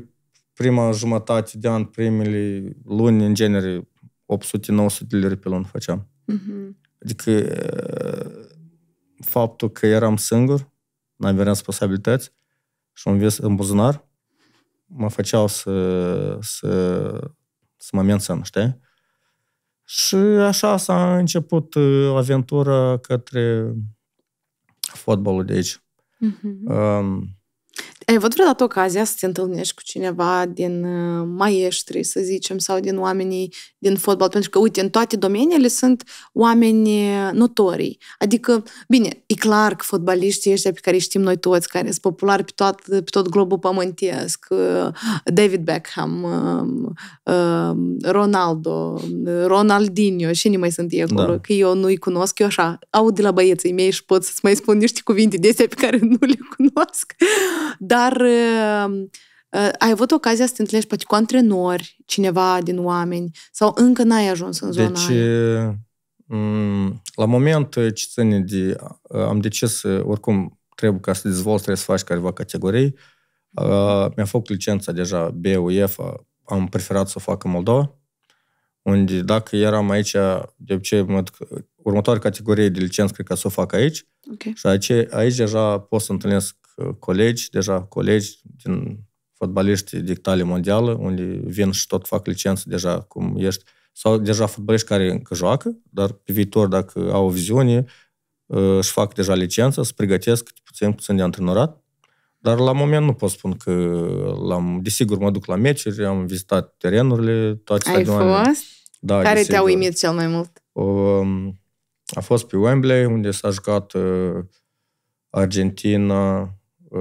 prima jumătate de an, primele luni, în genere, 800-900 de lire pe lună făceam. Uh-huh. Adică uh, faptul că eram singur, nu aveam responsabilități și un vis în buzunar, mă făceau să, să, să mă mențin, știi? Și așa s-a început uh, aventura către fotbalul de aici. Mm-hmm. Um, ai avut vreodată ocazia să te întâlnești cu cineva din uh, maestri, să zicem, sau din oamenii din fotbal? Pentru că, uite, în toate domeniile sunt oameni uh, notori. Adică, bine, e clar că fotbaliștii ăștia pe care îi știm noi toți, care sunt populari pe tot, pe tot globul pământesc, uh, David Beckham, um, um, Ronaldo, Ronaldinho, și nu mai sunt ei acolo, da. că eu nu-i cunosc, eu așa aud de la băieții mei și pot să-ți mai spun niște cuvinte de astea pe care nu le cunosc. Dar uh, uh, ai avut ocazia să te întâlnești poate cu antrenori, cineva din oameni, sau încă n-ai ajuns în zona deci, aia? Uh, mm, la moment uh, ce ține de... Am decis, oricum, trebuie ca să dezvolți, trebuie să faci careva categorii. Uh, mi-am făcut licența deja BUF, am preferat să o fac în Moldova, unde dacă eram aici, de obicei, mă, următoarea categorie de licență cred că să o fac aici. Okay. Și aici, aici deja pot să întâlnesc Э, colegi, deja colegi din fotbaliști de Italia mondială, unde vin și tot fac licență deja cum ești, sau deja fotbaliști care încă joacă, dar pe viitor, dacă au viziune, uh, își fac deja licență, se pregătesc puțin, puțin de antrenorat, dar la moment nu pot spun că l-am... Desigur, mă duc la meciuri, am vizitat terenurile, toate Ai stadioanele. fost? Da, care desigur. te-a uimit cel mai mult? Um, a fost pe Wembley, unde s-a jucat uh, Argentina, Ă,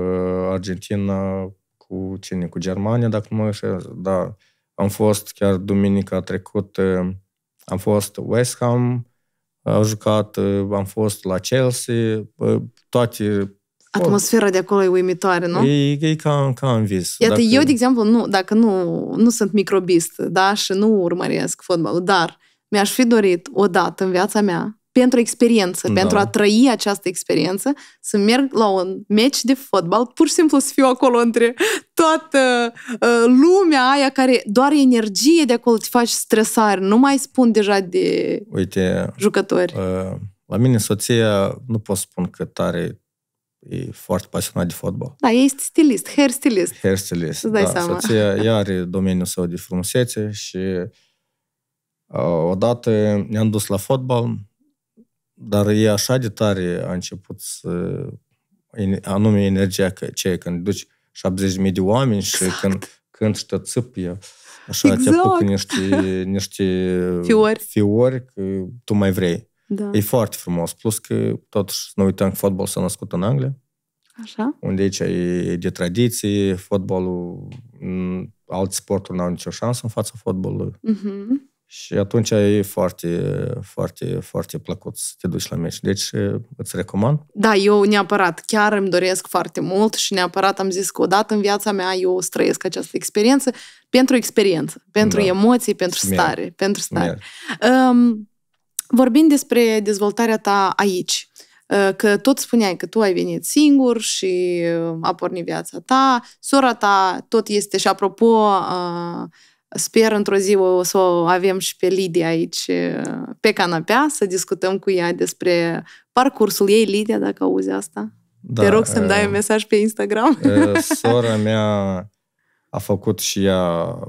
Argentina cu cine? Cu Germania, dacă nu mă înșel. Da. Am fost chiar duminica trecută, am fost West Ham, am jucat, ă, am fost la Chelsea, ă, toate Atmosfera de acolo e uimitoare, nu? E, e ca, ca în vis. Iată, dacă... eu, de exemplu, nu, dacă nu, nu sunt microbist, da, și nu urmăresc fotbalul, dar mi-aș fi dorit odată în viața mea pentru experiență, da. pentru a trăi această experiență, să merg la un meci de fotbal, pur și simplu să fiu acolo între toată uh, lumea aia care doar energie de acolo te faci stresare. Nu mai spun deja de Uite, jucători. Uh, la mine soția, nu pot spun că tare e foarte pasionat de fotbal. Da, ești stilist, hair stilist. Hair stilist, da. Seama. Soția, ea are domeniul său de frumusețe și uh, odată ne-am dus la fotbal, dar e așa de tare a început să... anume energia ce ce când duci 70.000 de oameni exact. și când, când te țâpie, așa exact. te apucă niște, niște fiori. fiori că tu mai vrei. Da. E foarte frumos. Plus că totuși nu uităm că fotbal s-a născut în Anglia. Așa. Unde aici e de tradiție, fotbalul, alți sporturi n-au nicio șansă în fața fotbalului. mm și atunci e foarte, foarte, foarte plăcut să te duci la meci. Deci îți recomand. Da, eu neapărat, chiar îmi doresc foarte mult și neapărat am zis că odată în viața mea eu străiesc această experiență pentru experiență, pentru da. emoții, pentru stare, stare. Pentru stare. Um, vorbind despre dezvoltarea ta aici, ă, că tot spuneai că tu ai venit singur și ă, a pornit viața ta, sora ta tot este și apropo... Uh, Sper într-o zi o să o avem și pe Lidia aici pe canapea, să discutăm cu ea despre parcursul ei. Lidia, dacă auzi asta, da, te rog să-mi dai uh, un mesaj pe Instagram. Uh, sora mea a făcut și ea,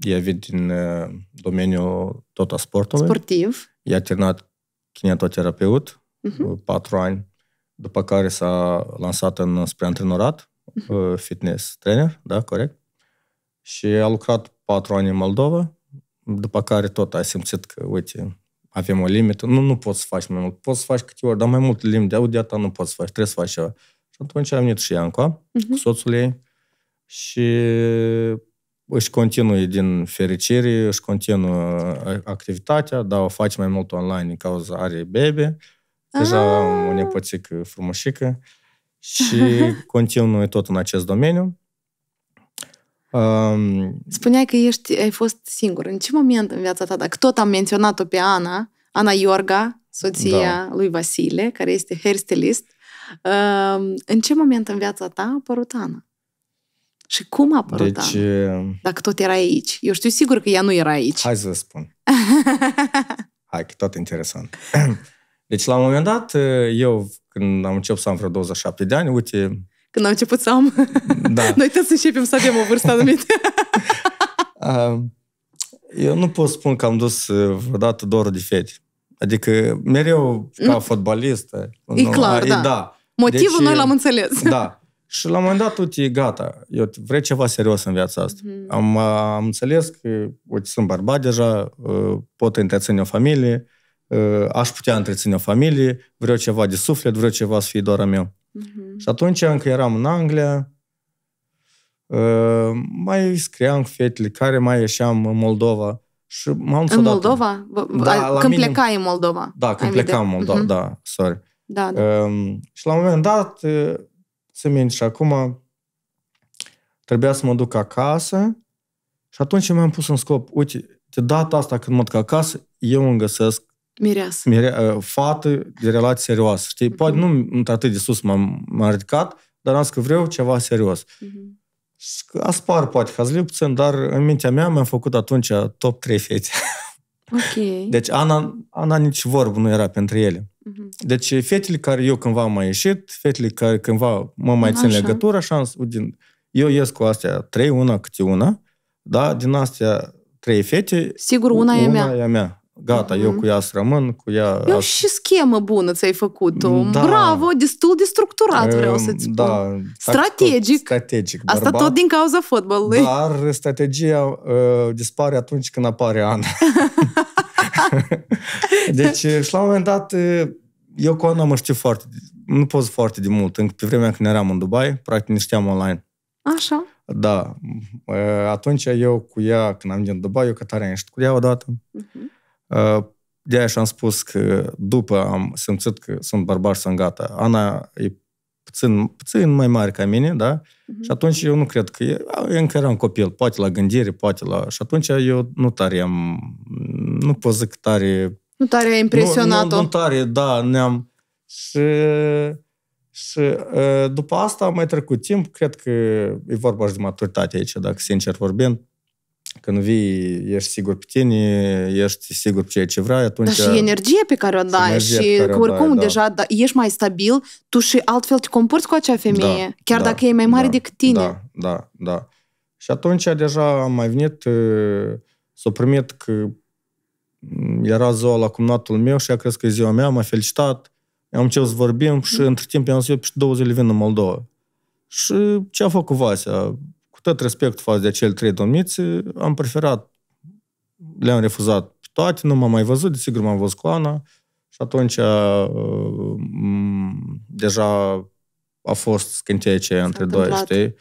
ea vin din domeniul tot a sportului. Sportiv. Ea a terminat kinetoterapeut, uh-huh. patru ani, după care s-a lansat în, spre antrenorat, uh-huh. fitness trainer, da, corect. Și a lucrat patru ani în Moldova, după care tot ai simțit că, uite, avem o limită, nu, nu poți să faci mai mult, poți să faci câte ori, dar mai mult limite, audiata nu poți să faci, trebuie să faci ceva. Și atunci am venit și Ianco, uh-huh. Mhm. cu soțul ei, și își continuă din fericire, își continuă activitatea, dar o face mai mult online din cauza are bebe, deja ah. o nepoțică frumoșică și continuă tot în acest domeniu. Um... Spuneai că ești, ai fost singur. În ce moment în viața ta, dacă tot am menționat-o pe Ana, Ana Iorga, soția da. lui Vasile, care este hairstylist, um, în ce moment în viața ta a apărut Ana? Și cum a apărut deci, Ana? Uh, dacă tot era aici. Eu știu sigur că ea nu era aici. Hai să vă spun. hai, că tot interesant. Deci, la un moment dat, uh, eu, când am început să am vreo 27 de ani, uite, când am început să am. Da. Noi să începem să avem o vârstă anumită. Eu nu pot spun că am dus uh, vreodată doar de fete. Adică mereu ca fotbalistă. Uh, e nu, clar, a, da. E, da. Motivul deci, noi l-am înțeles. Da. Și la un moment dat, uite, gata, eu vrei ceva serios în viața asta. Mm-hmm. Am, uh, am înțeles că, uite, sunt bărbat deja, pot întreține o familie, aș putea întreține o familie, vreau ceva de suflet, vreau ceva să fie doar a meu. Uh-huh. Și atunci încă eram în Anglia, ă, mai scriam cu fetele care mai ieșeam în Moldova. Și m-am în Moldova? Da, când minim... plecai în Moldova? Da, când plecam în Moldova, uh-huh. da, sorry. Da, da. Um, și la un moment dat, să minte și acum, trebuia să mă duc acasă și atunci mi-am pus în scop, uite, de data asta când mă duc acasă, eu îmi găsesc Mireasă. Mire, uh, fată de relații serioase. Știi? Mhm. Poate uh-huh. nu atât de sus m-am, m-am ridicat, dar am zis că vreau ceva serios. Uh-huh. Aspar poate hazliu puțin, dar în mintea mea mi-am făcut atunci top 3 fete. Ok. Deci Ana, Ana nici vorbă nu era pentru ele. Uh-huh. Deci fetele care eu cândva am mai ieșit, fetele care cândva mă mai țin așa. legătură, așa eu ies cu astea trei, una câte una, da, din astea trei fete, Sigur, una, una e mea. E a mea. Gata, mm-hmm. eu mhm. cu ea să rămân, cu ea... Eu as... și schemă bună ți-ai făcut-o. Da. Bravo, destul de structurat, ehm, vreau să-ți da, spun. Da, strategic. strategic bărbat, Asta tot din cauza fotbalului. Dar strategia uh, dispare atunci când apare Ana. deci, uh, și la un moment dat, uh, eu cu Ana mă știu foarte... Nu pot foarte de mult. Încă pe vremea când eram în Dubai, practic ne știam online. Așa. Da. Uh, atunci eu cu ea, când am în Dubai, eu cătarea și cu ea odată. Uh-huh. Uh, de aia și-am spus că după am simțit că sunt bărbaș, sunt gata. Ana e puțin, puțin mai mare ca mine, da? Uh-huh. Și atunci eu nu cred că... Eu, eu încă eram copil, poate la gândire, poate la... Și atunci eu nu tare am... Nu pot zic tare... Nu tare a impresionat-o. Nu, nu, nu tare, da, ne-am... Și, și uh, după asta am mai trecut timp, cred că e vorba și de maturitate aici, dacă sincer vorbim când vii, ești sigur pe tine, ești sigur pe ceea ce vrei, atunci... Dar și energie pe care o dai și, și că oricum dai, deja da, ești mai stabil, tu și altfel te comporți cu acea femeie, da, chiar da, dacă e mai mare da, decât tine. Da, da, da. Și atunci deja am mai venit uh, să primit că mm, era ziua la cumnatul meu și a crezut că e ziua mea, m-a felicitat, am început să vorbim și mm. între timp i-am zis, eu pe două zile vin în Moldova. Și ce a făcut Vasea? tot respectul față de acele trei domnițe, am preferat, le-am refuzat pe toate, nu m-am mai văzut, desigur m-am văzut cu Ana și atunci uh, deja a fost ce între doi, știi?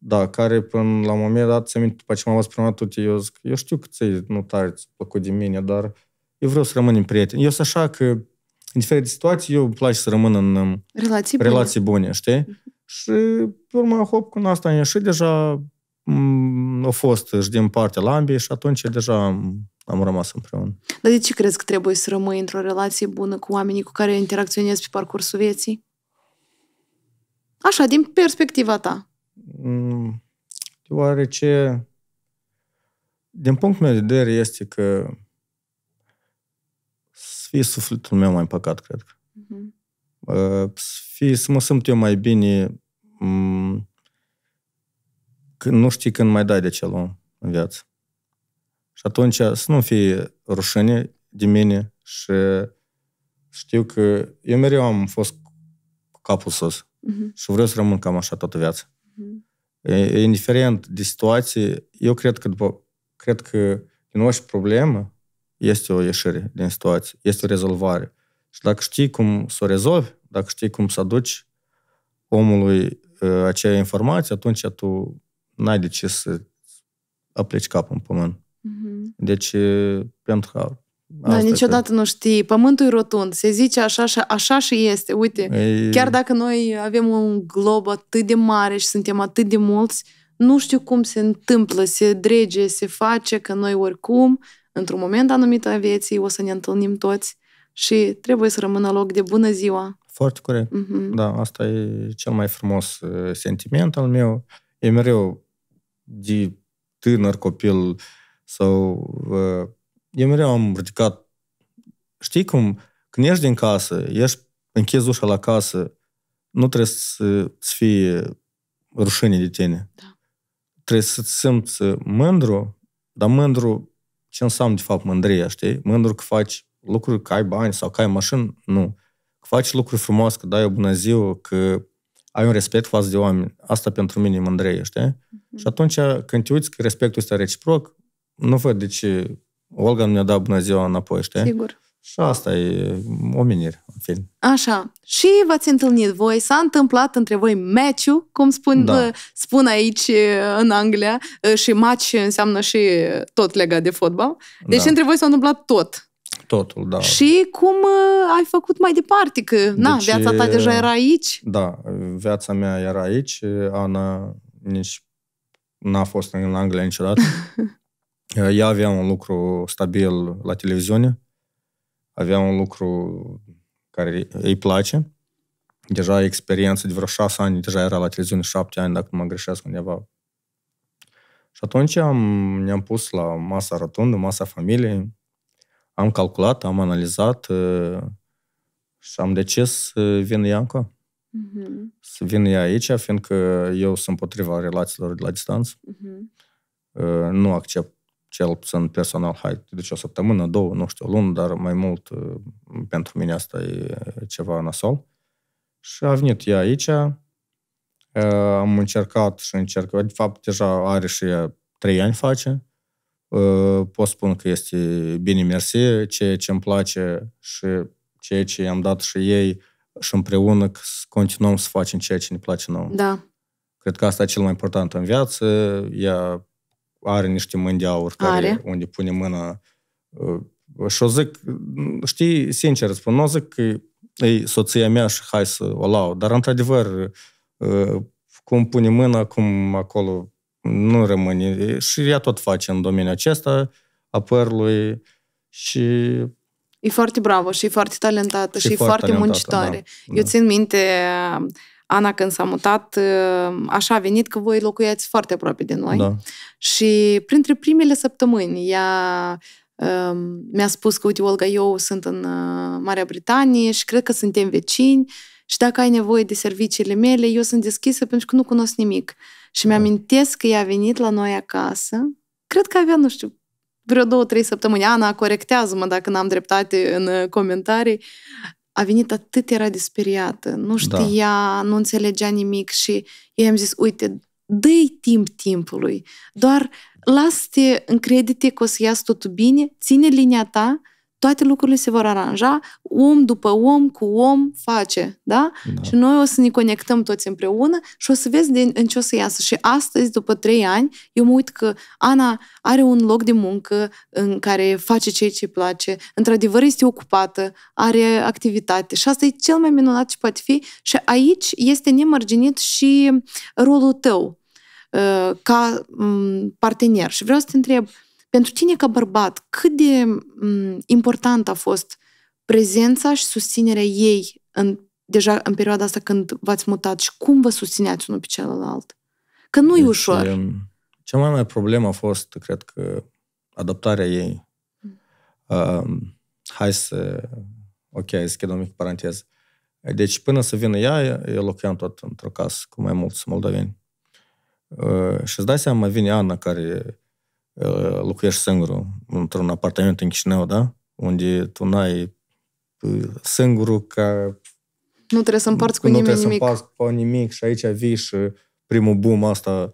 Da, care până la un moment dat, ți după ce m-am văzut prima dată, eu zic, eu știu că ți nu tare ți plăcut de mine, dar eu vreau să în prieteni. Eu sunt așa că, în diferite situații, eu îmi place să rămân în relații bune, relații bune știi? Mhm. Și, pe urmă, hop, când asta a ieșit, deja mm, a fost și din partea la ambii și atunci deja am rămas împreună. Dar de ce crezi că trebuie să rămâi într-o relație bună cu oamenii cu care interacționezi pe parcursul vieții? Așa, din perspectiva ta. Mm, deoarece, din punctul meu de vedere, este că să fie sufletul meu mai împăcat, cred că. Uh-huh fie să mă simt eu mai bine când nu știi când mai dai de cel om în viață. Și atunci să nu fie rușine de mine și știu că eu mereu am fost cu capul sus uh-huh. și vreau să rămân cam așa toată viața. Uh-huh. E, indiferent de situație, eu cred că după, cred că din orice problemă este o ieșire din situație, este o rezolvare. Și dacă știi cum să o rezolvi, dacă știi cum să aduci omului uh, acea informație, atunci tu n-ai de ce să apleci capul în pământ. Mm-hmm. Deci, uh, pentru că da, Asta da, niciodată că... nu știi. Pământul e rotund, se zice așa și așa și este. Uite, e... chiar dacă noi avem un glob atât de mare și suntem atât de mulți, nu știu cum se întâmplă, se drege, se face, că noi oricum, într-un moment anumit a vieții, o să ne întâlnim toți și trebuie să rămână loc de bună ziua foarte corect. Uh-huh. Mhm. Da, asta e cel mai frumos uh, sentiment al meu. E mereu de tânăr copil sau... Uh, Eu mereu am ridicat... Știi cum? Când ești din casă, ieși, închizi ușa la casă, nu trebuie să-ți fie rușine de tine. Da. Trebuie să-ți simți uh, mândru, dar mândru ce înseamnă de fapt mândria, știi? Mândru că faci lucruri, că ai bani sau că ai mașină, nu faci lucruri frumoase, că dai o bună ziua, că ai un respect față de oameni. Asta pentru mine e mândrie, știi? Mm-hmm. Și atunci când te uiți că respectul ăsta reciproc, nu văd de ce Olga nu mi-a dat bună ziua înapoi, știi? Sigur. Și asta e omenire, în film. Așa. Și v-ați întâlnit voi, s-a întâmplat între voi meciul, cum spun, da. Uh, spun aici uh, în Anglia, uh, și match înseamnă și tot legat de fotbal. Deci da. între voi s-a întâmplat tot totul, da. Și cum uh, ai făcut mai departe, că deci, na, viața ta uh, deja era aici. Da, viața mea era aici, Ana nici n-a fost în Anglia niciodată. Ea avea un lucru stabil la televiziune, avea un lucru care îi place. Deja experiență de vreo șase ani, deja era la televiziune șapte ani, dacă nu mă greșesc undeva. Și atunci am, ne-am pus la masa rotundă, masa familiei, am calculat, am analizat uh, și am decis să uh, vin ea încă. Uh-huh. Să vin ea aici, fiindcă eu sunt potriva relațiilor de la distanță. Uh-huh. Nu accept cel puțin personal, hai, deci o săptămână, două, nu știu, o lună, dar mai mult uh, pentru mine asta e ceva nasol. Și a venit ea aici, am încercat și încercat, de fapt deja are și ea trei ani face, pot spun că este bine mersi, ceea ce îmi place și ceea ce i-am dat și ei și împreună continuăm să facem ceea ce ne place nouă. Da. Cred că asta e cel mai important în viață. Ea are niște mâini de aur care, are. unde pune mâna și o zic, știi, sincer spun, nu o zic că e soția mea și hai să o lau, dar într-adevăr cum pune mâna, cum acolo nu rămâne. Și ea tot face în domeniul acesta a părului și... E foarte bravă și e foarte talentată și, și e foarte, foarte muncitoare. Da, Eu da. țin minte, Ana când s-a mutat, ă, așa a venit că voi locuiați foarte aproape de noi. Da. Și printre primele săptămâni ea ă, mi-a spus că, uite, Olga, eu sunt în ă, Marea Britanie și cred că suntem vecini și dacă ai nevoie de serviciile mele, eu sunt deschisă pentru că nu cunosc nimic. Și mi-amintesc da. că ea a venit la noi acasă, cred că avea, nu știu, vreo două, trei săptămâni. Ana, corectează-mă dacă n-am dreptate în uh, comentarii. A venit atât, era disperiată, nu da. știa, da. nu înțelegea nimic și eu i-am zis, uite, dă timp timpului, doar lasă-te încredite că o să iasă totul bine, ține linia ta, toate lucrurile se vor aranja, om după om, cu om, face, da? da? Și noi o să ne conectăm toți împreună și o să vezi din, în ce o să iasă. Și astăzi, după trei ani, eu mă uit că Ana are un loc de muncă în care face ceea ce îi place, într-adevăr este ocupată, are activitate și asta e cel mai minunat ce poate fi și aici este nemărginit și rolul tău uh, ca mm, partener. Și vreau să te întreb, pentru tine, ca bărbat, cât de important a fost prezența și susținerea ei în, deja în perioada asta când v-ați mutat și cum vă susțineați unul pe celălalt? Că nu deci, e ușor. Um, cea mai mare problemă a fost, cred că, adaptarea ei. Uh, hai să... Ok, să o mică paranteză. Deci până să vină ea, eu locuiam tot într-o casă cu mai mulți moldoveni. Uh, și îți dai seama, vine Ana care Ă, locuiești singurul într-un apartament în Chișinău, da? Unde tu n-ai ă, singurul ca... Nu trebuie să împarți cu nimeni nimic. Nu trebuie să împarți cu nimic și aici vii și primul boom asta...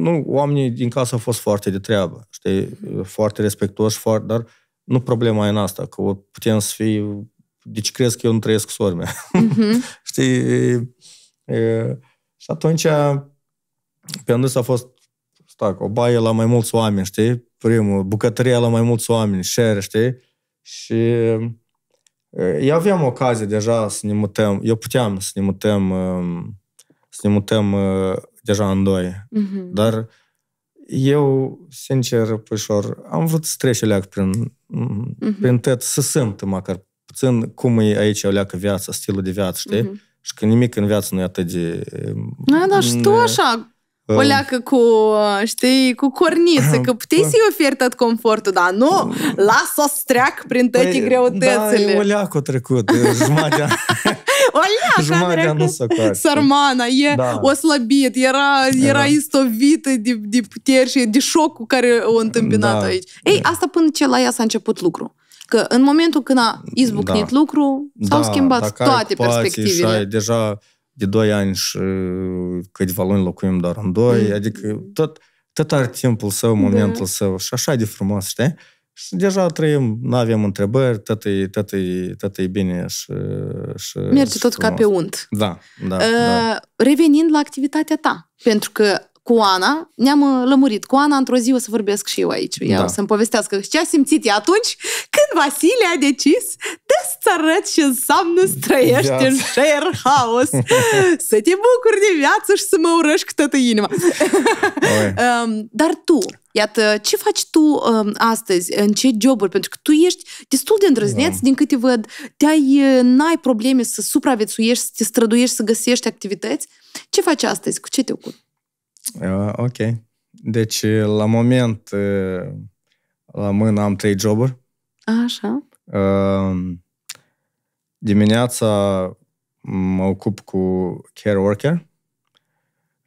Nu, oamenii din casă au fost foarte de treabă, știi? Foarte respectuoși, foarte, dar nu problema e în asta, că putem să fii... Deci crezi că eu nu trăiesc cu Mm-hmm. știi? E, și atunci, pe a fost stac, o baie la mai mulți oameni, știi? Primul, bucătăria la mai mulți oameni, share, știi? Și eu aveam ocazie deja să ne mutăm, eu puteam să ne mutăm, um, să ne mutăm uh, deja în doi, mm-hmm. dar eu, sincer, pușor, am vrut să trec leac prin, mm-hmm. prin tăt, să simt măcar puțin cum e aici o leacă viața, stilul de viață, știi? Mm-hmm. Și că nimic în viață nu e atât de... Da, dar și tu așa, Ă. O leacă cu, știi, cu corniță, că puteai da. să-i oferi tot confortul, dar nu, mm. las-o să treacă prin toate păi, greutățile. Da, o leacă trecut, jumătate. o leacă a trecut. s Sarmana, e da. o slăbit, era, era, era. istovită de, de puteri și de cu care o întâmpinat da. aici. Ei, da. asta până ce la ea s-a început lucru. Că în momentul când a da. izbucnit da. lucru, s-au da, schimbat toate perspectivele. Și ai deja de 2 ani și uh, câteva luni locuim doar în doi, mm. adică tot, tot are timpul său, da. momentul da. său și așa de frumos, știi? Și deja trăim, nu avem întrebări, tot e, tot e, tot e bine și, și Merge și tot frumos. ca pe unt. Da, da, uh, da. Revenind la activitatea ta, pentru că cu Ana, ne-am uh, lămurit. Cu Ana, într-o zi o să vorbesc și eu aici. Ea da. o să-mi povestească ce a simțit ea atunci când Vasile a decis să arăt ce înseamnă să trăiești în share house, să te bucuri de viață și să mă urăști cu toată inima. Um, dar tu, iată, ce faci tu um, astăzi? În ce joburi? Pentru că tu ești destul de îndrăzneț, da. din câte văd. Te-ai, uh, n-ai probleme să supraviețuiești, să te străduiești, să găsești activități. Ce faci astăzi? Cu ce te ocupi? Uh, ok. Deci, la moment, uh, la mână am trei joburi. Așa. Uh, dimineața mă ocup cu care worker.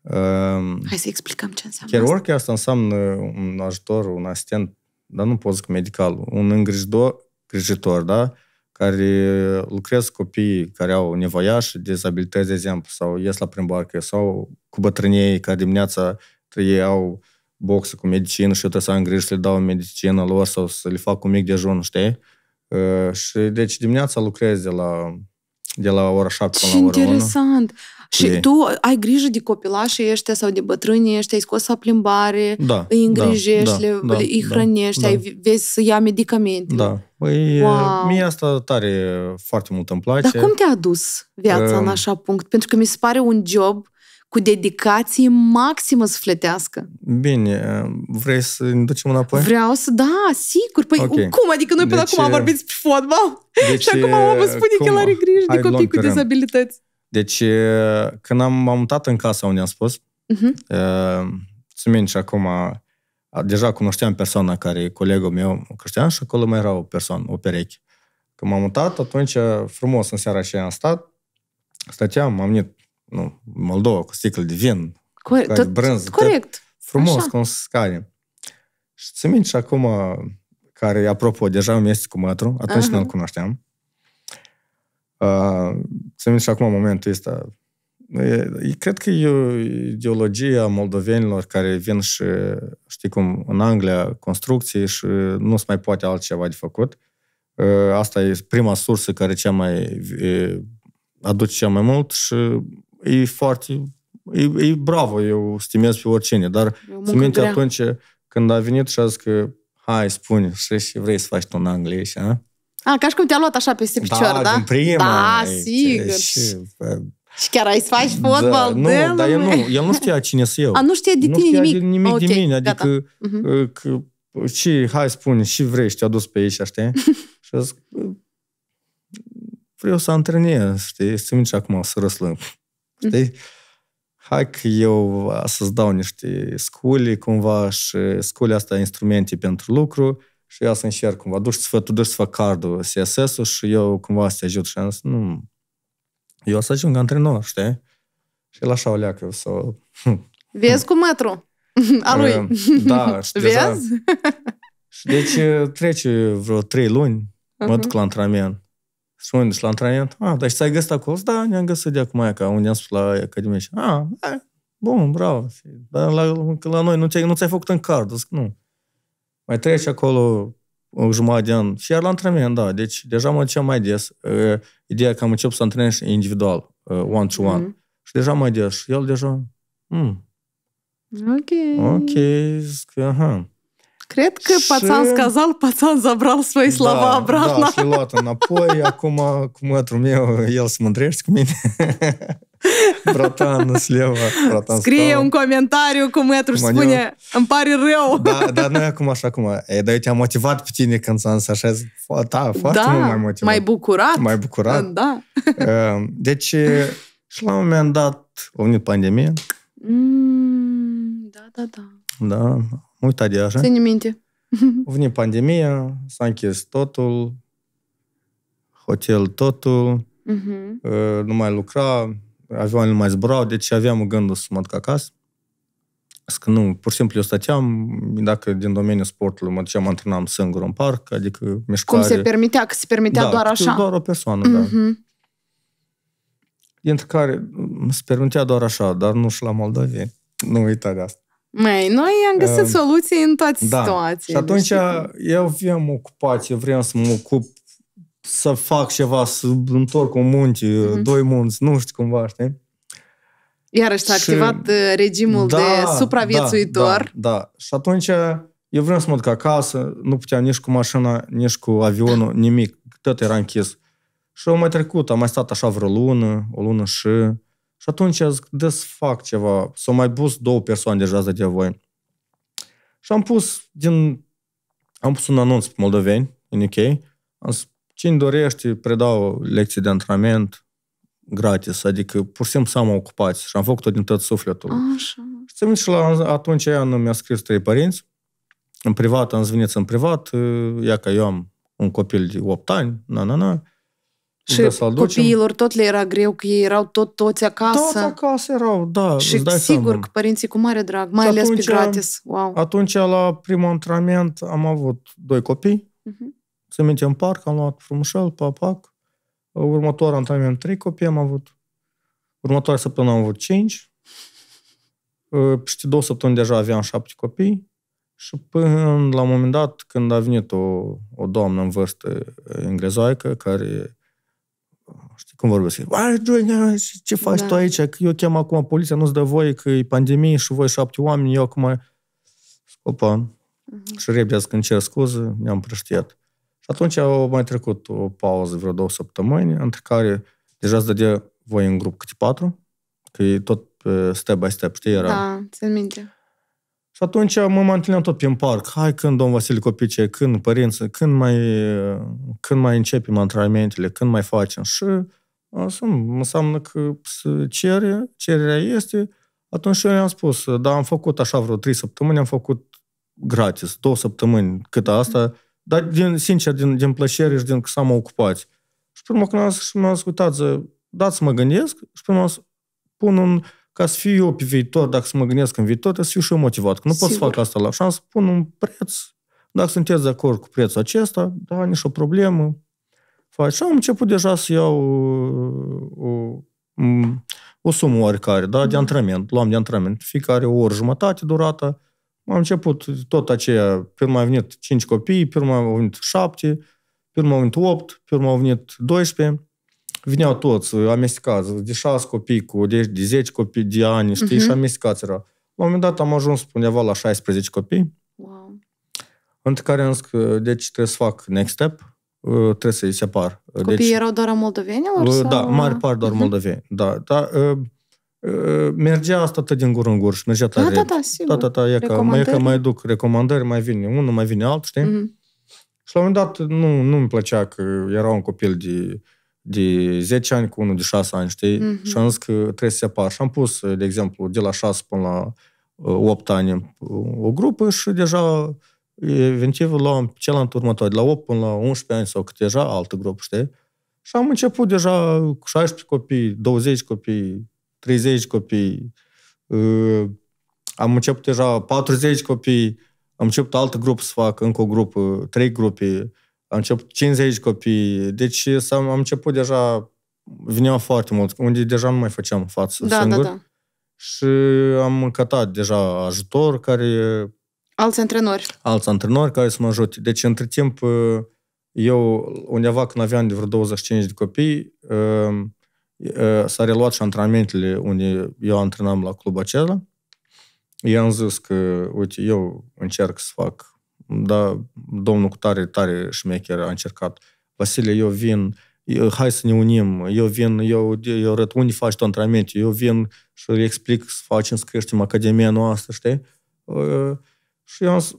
Uh, Hai să explicăm ce înseamnă Care asta. worker asta înseamnă un ajutor, un asistent, dar nu pot zic medical, un îngrijitor, îngrijitor da? care uh, lucrez cu copiii care au nevoiași, dizabilități, de exemplu, sau ies la prin sau cu bătrânei care dimineața ei au cu medicină și eu trebuie să am grijă să le dau medicină lor sau să le fac un mic dejun, știi? Uh, și deci dimineața lucrez de la, de la ora 7 până la ora interesant! 1. Și ei. tu ai grijă de copilașii ăștia sau de bătrânii ăștia, ai scos la plimbare, da, îi îngrijești, da, le, da, îi da, hrănești, da. ai vezi să ia medicamente. Da, Păi, wow. mie asta tare foarte mult îmi place. Dar cum te-a dus viața uh, în ehm, așa punct? Pentru că mi se pare un job cu dedicație maximă sfletească. Bine, vrei să ne ducem înapoi? Vreau să, da, sigur. Păi okay. cum? Adică noi până deci, acum am vorbit despre fotbal deci, și acum omul spune cum? că el are grijă Hai de copii cu dizabilități. Deci, când am, am mutat în casa unde am spus, uh-huh. uh, să și acum Deja cunoșteam persoana care e colegul meu creștin și acolo mai era o persoană, o pereche. Când m-am mutat, atunci frumos în seara aceea am stat, stăteam, am venit nu, Moldova cu sticlă de vin, Cor- tot, brânză, corect. Frumos, cum scare. Și ți minte și acum, care, apropo, deja îmi este cu mătru, atunci uh-huh. nu-l cunoșteam. Uh, ți minte și acum momentul ăsta, Cred că e ideologia moldovenilor care vin și, știi cum, în Anglia, construcții și nu se mai poate altceva de făcut. Asta e prima sursă care cea mai e, aduce cea mai mult și e foarte... E, e bravo, eu stimez pe oricine, dar ți minte grea. atunci când a venit și a zis că hai, spune, și, ce vrei să faci tu în Anglia și, a? A, ca și cum te-a luat așa pe da, picior, da? Da, din prima. Da, sigur. Și, și chiar ai să faci fotbal da, nu, de dar el nu, el nu știa cine sunt eu. A, nu știa de tine știa nimic. De nimic okay, de mine, adică Uh-huh. că, și, hai spune, și vrei și te-a dus pe ei și știi? și a zis, vreau să antrenez, știi, să mici acum să răslăm, mhm. știi? Hai că eu să-ți dau niște scule cumva și scule asta instrumente pentru lucru și eu să încerc cumva, duci sfătul, duci să fac cardul, CSS-ul și eu cumva să te ajut și am zis, nu, eu o să ajung antrenor, știi? Și el așa o leacă, o să... Hm. Vezi cu mătru? A lui. Da, știi, da. Vezi? Deja... deci uh, trece vreo trei luni, uh-huh. mă duc la antrenament. Și unde? Și la antrenament? Ah, dar și deci ți-ai găsit acolo? Da, ne-am găsit de acum aia, ca unde am spus la Academie. ah, hai, bun, bravo. Dar la, la noi nu ți-ai, nu ți-ai făcut în card. Zic, nu. Mai treci acolo jumătate de an. Și iar la antrenament, da. Deci deja mă duceam mai des. Uh, ideea că am început să antrenez individual, uh, one-to-one. Mm-hmm. Și deja mai des. Și el deja... Mm. Ok. Ok. Zic, aha. Cred că și... pațan scazal, pațan zabral svoi slava da, обратно. Da, și luat înapoi. Acum, cu mătru meu, el se mândrește cu mine. Bratan sleva, bratan Scrie stau. un comentariu cum Etru și spune, eu... îmi pare rău. Da, dar e acum așa cum, e, dar eu te-am motivat pe tine când s-a însașez. Da, foarte da, mult mai motivat. mai bucurat. Mai bucurat. Da. Deci, și la un moment dat a venit pandemie. Mm, da, da, da. Da, am uitat de așa. Ține minte. A venit pandemia, s-a închis totul, hotel totul, uh-huh. nu mai lucra, nu mai zburau, deci aveam gândul să mă duc acasă. Că nu, pur și simplu eu stăteam, dacă din domeniul sportului mă duceam, antrenam singur în parc, adică mișcare... Cum se permitea, că se permitea da, doar așa? doar o persoană, mm-hmm. da. Mhm. Dintre care mm, se permitea doar așa, dar nu și la Moldovie. Nu uita de asta. Mai, noi am găsit uh, soluții în toate da. situațiile. Și atunci eu aveam ocupație, vreau să mă ocup să fac ceva, să întorc un munte, mm-hmm. doi munți, nu știu cumva, știi? Iarăși s-a și... activat uh, regimul da, de da, supraviețuitor. Da, da, da. Și atunci eu vreau să mă duc acasă, nu puteam nici cu mașina, nici cu avionul, nimic. Tot era închis. Și am mai trecut, am mai stat așa vreo lună, o lună și... Și atunci zic, de să fac ceva. S-au mai pus două persoane deja de voi. Și am pus din... Am pus un anunț pe moldoveni, în UK. Am zis, Cine dorește, predau lecții de antrenament gratis, adică pur și simplu să mă ocupați și am făcut-o din tot sufletul. Așa. Și la, atunci ea nu mi-a scris trei părinți, în privat, am zveniți în privat, uh, Ia că eu am un copil de 8 ani, na, na, na. Și copiilor tot le era greu, că ei erau tot, toți acasă. Tot acasă erau, da. Și sigur seama. că părinții cu mare drag, mai și ales atunci, pe gratis. Wow. Atunci, la primul antrenament, am avut doi copii. Uh-huh. Să minte, în parc am luat frumușel, papac. Următoarea antrenament trei copii am avut. Următoarea săptămână am avut cinci. Uh, peste două săptămâni deja aveam șapte copii. Și până la un moment dat, când a venit o, o doamnă în vârstă englezoică, care știi cum vorbesc, ce faci da. tu aici? Că eu chem acum poliția, nu-ți dă voie că e pandemie și voi șapte oameni, eu acum Opa, Uh-huh. Mhm. Și repede când cer scuze, ne-am prăștiat. Atunci au mai trecut o pauză, vreo două săptămâni, între care deja îți dădea voi în grup câte patru, că e tot step by step, știi, era... Da, țin minte. Și atunci mă mai întâlneam tot prin parc. Hai, când domn Vasile Copice, când părință, când mai, când mai începem antrenamentele, când mai facem. Și înseamnă că cere, cererea este. Atunci eu i-am spus, da, am făcut așa vreo trei săptămâni, am făcut gratis, două săptămâni, cât asta, mhm. Dar, din, sincer, din, din plăcere și din că s-am ocupat. Și pe urmă, când și am zis, uitați, dați să mă gândesc și pe urmă pun un, ca să fiu eu pe viitor, dacă să mă gândesc în viitor, să fiu și eu motivat, că nu Sigur. pot să fac asta la șans, pun un preț, dacă sunteți de acord cu prețul acesta, da, nici o problemă, faci. Și am început deja să iau uh, o, o, o sumă oarecare, da, de mm. antrenament, luam de antrenament, fiecare o oră jumătate durată, am început tot aceea, pe urmă au venit 5 copii, pe urmă au venit 7, pe urmă au venit 8, pe urmă au venit 12. Vineau toți, amestecați, de 6 copii cu, de, de 10 copii de ani, știi, uh-huh. și amestecați era. La un moment dat am ajuns undeva la 16 copii, wow. între care am zis că, deci trebuie să fac next step, uh, trebuie să-i separ. Copiii deci, erau doar moldoveni? Uh, da, sau... mare par doar uh-huh. moldoveni, da. da, uh, Ă, mergea asta tot din gur în gur și mergea da, tare. Da, da, da, sigur. Da, da, da, e ca, mai, e ca mai duc recomandări, mai vine unul, mai vine altul, știi? Mm-hmm. Și la un moment dat nu, nu mi plăcea că era un copil de, de 10 ani cu unul de 6 ani, știi? Mm-hmm. Și am zis că trebuie să separ. Și am pus, de exemplu, de la 6 până la 8 ă, ani o grupă și deja eventiv luam celălalt următor, de la 8 până la 11 ani sau cât deja altă grupă, știi? Și am început deja cu 16 copii, 20 copii, 30 uh, copii, am început deja 40 copii, am început altă grupă să fac, încă o grupă, trei grupe, am început 50 copii, deci am început deja, veneau foarte mult, unde deja nu mai făceam față da, da singur. Da, da. Și am încătat deja ajutor care... Alți antrenori. Alți antrenori care să mă ajute. Deci, între timp, eu undeva când aveam de vreo 25 de copii, uh, s-a э, reluat și antrenamentele unde eu antrenam la club acela. I-am zis că, uite, eu încerc să fac, dar domnul cu tare, tare șmecher a încercat. Vasile, eu vin, eu, hai să ne unim, eu vin, eu, eu arăt unde faci tu antrenamente, eu vin și îi explic să facem, să creștem academia noastră, știi? Uh, și eu am zis,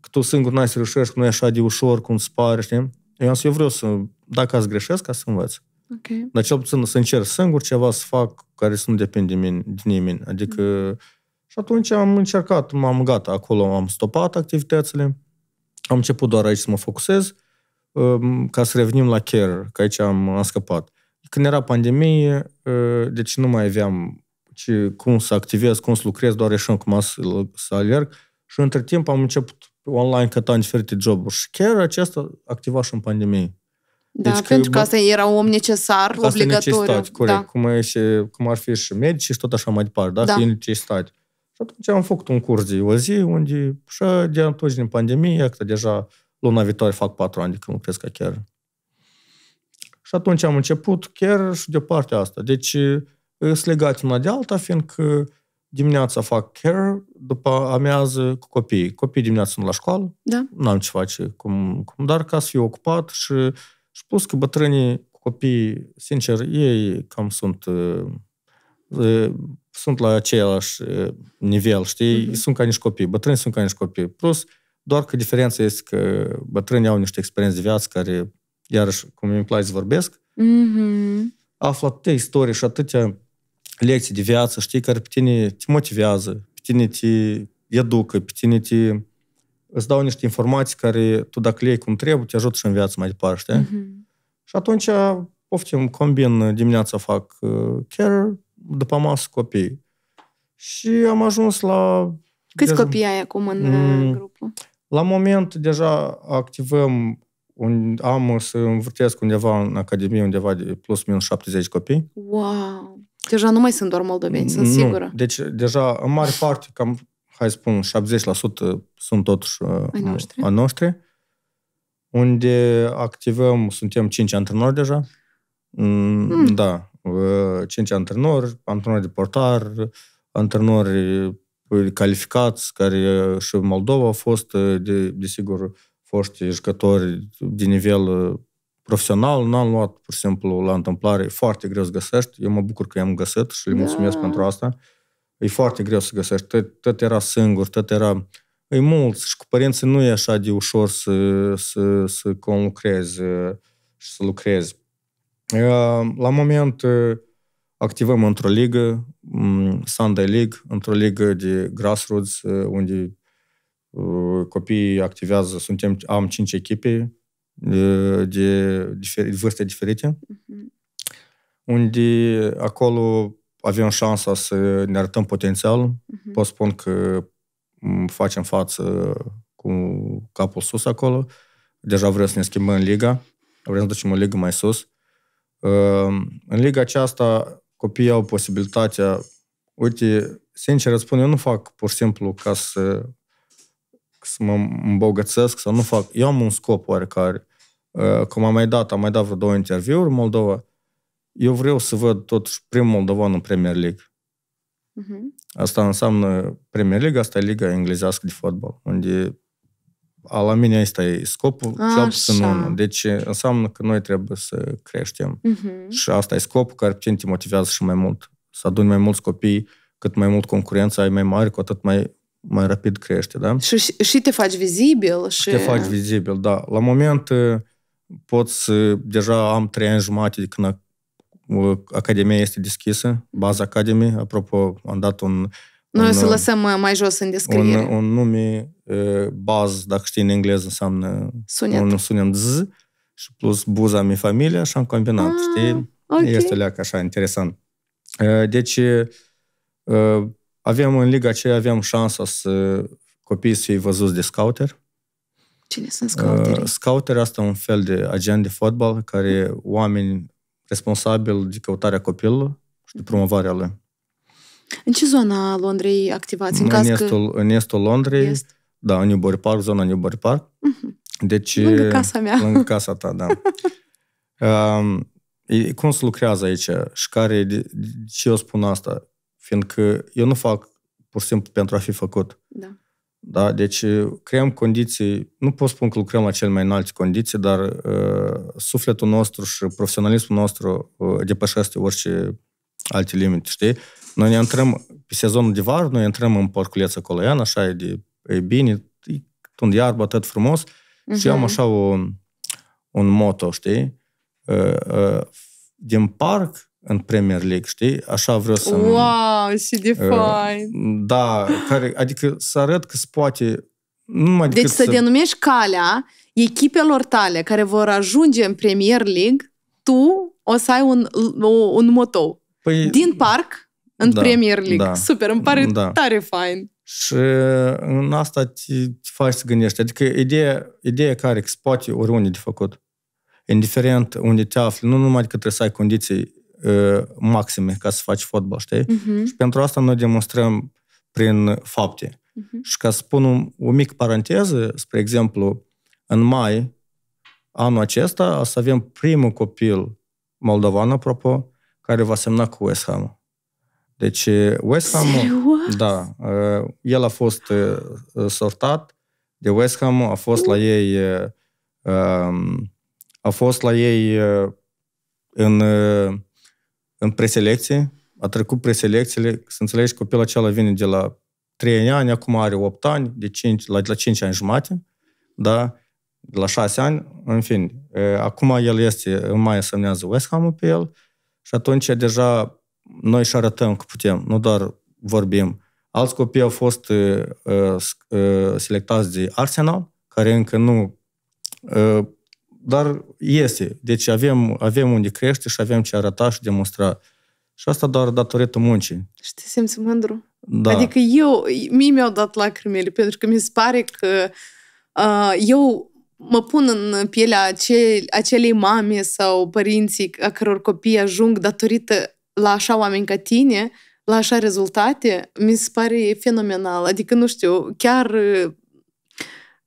că tu singur n-ai să reușești, că nu e așa de ușor cum îți pare, știi? Eu am zis, eu vreau să, dacă ați greșesc, ca să învăț. Okay. Dar cel puțin să încerc singur ceva să fac care să nu depinde de nimeni. Adică mm. și atunci am încercat, m-am gata, acolo am stopat activitățile, am început doar aici să mă focusez um, ca să revenim la care, că aici am, am scăpat. Când era pandemie, uh, deci nu mai aveam ce, cum să activez, cum să lucrez, doar ieșim cum să, să alerg. Și între timp am început online căta în diferite joburi. Și chiar acesta activa și în pandemie. Da, deci pentru că, asta era om necesar, asta obligatoriu. e da. corect, da. cum, e și, cum ar fi și medici și tot așa mai departe, da? da. Fiind necesitat. Și atunci am făcut un curs de o zi, unde și de atunci din pandemie, că deja luna viitoare fac patru ani de când lucrez ca chiar. Și atunci am început chiar și de partea asta. Deci sunt legat una de alta, fiindcă dimineața fac care, după amează cu copiii. Copiii dimineața sunt la școală, da. n-am ce face cum, cum, dar ca să fiu ocupat și și plus că bătrânii copii, sincer, ei cam sunt sunt la același nivel, știi? Uh-huh. Sunt ca niște copii, bătrâni sunt ca niște copii. Plus, doar că diferența este că bătrânii au niște experiențe de viață care, iarăși, cum îmi place să vorbesc, uh-huh. află atâtea istorie și atâtea lecții de viață, știi, care pe tine te motivează, pe tine te educă, pe tine te îți dau niște informații care tu dacă le iei cum trebuie, te ajută și în viață mai departe, știi? Mm-hmm. Și atunci, poftim, combin, dimineața fac uh, care, după masă copii. Și am ajuns la... Câți deja, copii ai acum în uh, m- mm. grupul? La moment deja activăm un, am să învârtesc undeva în Academie, undeva de plus minus 70 copii. Wow! Deja nu mai sunt doar moldoveni, sunt sigură. Deci, deja, în mare parte, cam hai să spun, 70% sunt totuși uh, ai noștri. a noștri, unde activăm, suntem 5 antrenori deja, mm. Hmm. da, 5 uh, antrenori, antrenori de portar, antrenori uh, calificați, care și în Moldova au fost, de, desigur, foști jucători de nivel profesional, n-am luat, pur și simplu, la întâmplare. Foarte greu să găsești. Eu mă bucur că i-am găsit și le da. mulțumesc da. pentru asta. Uh, E foarte greu să găsești. Tot, tot era singur, tot era... E mulți și cu părinții nu e așa de ușor să, să, să conlucrezi și să lucrezi. La moment activăm într-o ligă, Sunday League, într-o ligă de grassroots, unde copiii activează, suntem, am cinci echipe de, de, de vârste diferite, mhm. unde acolo avem șansa să ne arătăm potențial. Uh-huh. Pot spun că facem față cu capul sus acolo. Deja vrem să ne schimbăm în liga. Vrem să ducem o ligă mai sus. Ehm, în liga aceasta copiii au posibilitatea... Uite, sincer îți spun, eu nu fac pur și simplu ca să, să mă îmbogățesc sau nu fac... Eu am un scop oarecare. Ehm, cum am mai dat, am mai dat vreo două interviuri în Moldova eu vreau să văd totuși prim moldovan în Premier League. Uh-huh. Asta înseamnă Premier League, asta e liga englezească de fotbal, unde a, la mine asta e scopul, A, cel puțin unul. Deci înseamnă că noi trebuie să creștem. Uh-huh. Și asta e scopul care puțin te motivează și mai mult. Să aduni mai mulți copii, cât mai mult concurența ai mai mare, cu atât mai, mai rapid crește, da? Și, și te faci vizibil. Și... Te faci vizibil, da. La moment eh, pot să, eh, deja am trei ani jumate de când Academia este deschisă, Baza Academy. Apropo, am dat un... Noi un, o să lăsăm uh, mai jos în descriere. Un, un nume, uh, baz, dacă știi în engleză, înseamnă sunet. un sunem Z și plus buza mi familia și am combinat, ah, știi? Okay. Este leac așa interesant. Uh, deci, avem în liga aceea, avem șansa să copiii să fie văzuți de scouter. Cine sunt scouterii? Uh, scouter asta un fel de agent de fotbal care oameni responsabil de căutarea copilului și de promovarea lui. În ce zona Londrei activați? În, în, caz estul, că... în estul Londrei, Est. da, în Newbury Park, zona Newbury Park. Uh-huh. Deci, lângă casa mea. Lângă casa ta, da. uh, cum se lucrează aici și care, de, de ce eu spun asta? Fiindcă eu nu fac pur și simplu pentru a fi făcut. Da. Da? Deci uh, creăm condiții, nu pot spun că lucrăm la cele mai înalte condiții, dar uh, sufletul nostru și profesionalismul nostru uh, depășește orice alte limite, știi? Noi ne intrăm pe sezonul de vară, noi intrăm în porculeț acolo, ian, așa e, de, e bine, e tund iarbă, atât frumos. Uh-huh. Și eu am mhm. așa un un moto, știi? Uh, uh, din parc în Premier League, știi? Așa vreau să... Wow, și de fain! Da, care, adică să arăt că se poate... Numai deci să, să denumești calea echipelor tale care vor ajunge în Premier League, tu o să ai un, un motou. Păi, Din parc în da, Premier League. Da, Super, îmi pare da. tare fain. Și uh, în asta te, te faci să gândești. Adică ideea, ideea care că se poate oriunde de făcut indiferent unde te afli, nu numai că trebuie să ai condiții Ă, maxime ca să faci fotbal, știi? Uh-huh. Și pentru asta noi demonstrăm prin fapte. Uh-huh. Și ca să spun un, o mică paranteză, spre exemplu, în mai anul acesta să avem primul copil moldovan, apropo, care va semna cu West Ham. Deci West Ham, da, ă, el a fost ă, sortat de West Ham, uh. a fost la ei a fost la ei în în preselecție, a trecut preselecțiile, să înțelegi, copilul acela vine de la 3 ani, acum are 8 ani, de 5, la, la 5 ani jumate, da? de la 6 ani, în fin. E, acum el este, în mai semnează West Ham pe el și atunci deja noi și arătăm că putem, nu doar vorbim. Alți copii au fost e, e, selectați de Arsenal, care încă nu dar iese. Deci avem, avem unde crește și avem ce arăta și demonstra. Și asta doar datorită muncii. Și te simți mândru? Da. Adică eu, mie mi-au dat lacrimile, pentru că mi se pare că uh, eu mă pun în pielea ace- acelei mame sau părinții a căror copii ajung datorită la așa oameni ca tine, la așa rezultate, mi se pare fenomenal. Adică, nu știu, chiar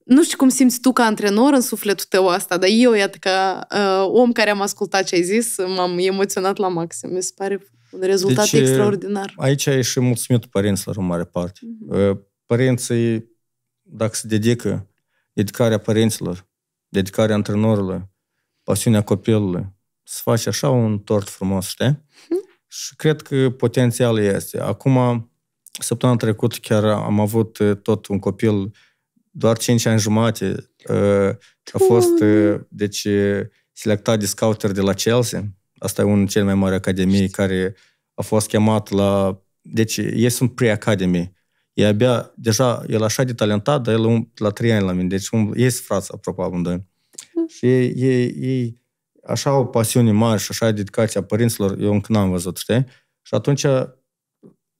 nu știu cum simți tu ca antrenor în sufletul tău asta, dar eu, iată, ca uh, om care am ascultat ce ai zis, m-am emoționat la maxim. Mi se pare un rezultat deci, extraordinar. Aici ai și mulțumit părinților în mare parte. Mm-hmm. Părinții, dacă se dedică, dedicarea părinților, dedicarea antrenorilor, pasiunea copilului, să faci așa un tort frumos, știi? Mm-hmm. Și cred că potențial este. Acum, săptămâna trecută chiar am avut uh, tot un copil doar 5 ani jumate ă, a fost, ă, deci, selectat de scouter de la Chelsea. Asta e unul cel cele mai mari academii care a fost chemat la... Deci, ei sunt pre-academy. E abia, deja, el așa de talentat, dar el um, la 3 ani la mine. Deci, um, ei sunt frați, apropo, amândoi. Hm. Și ei, ei, ei așa au pasiune mare și așa dedicația părinților, eu încă n-am văzut, știi? Și atunci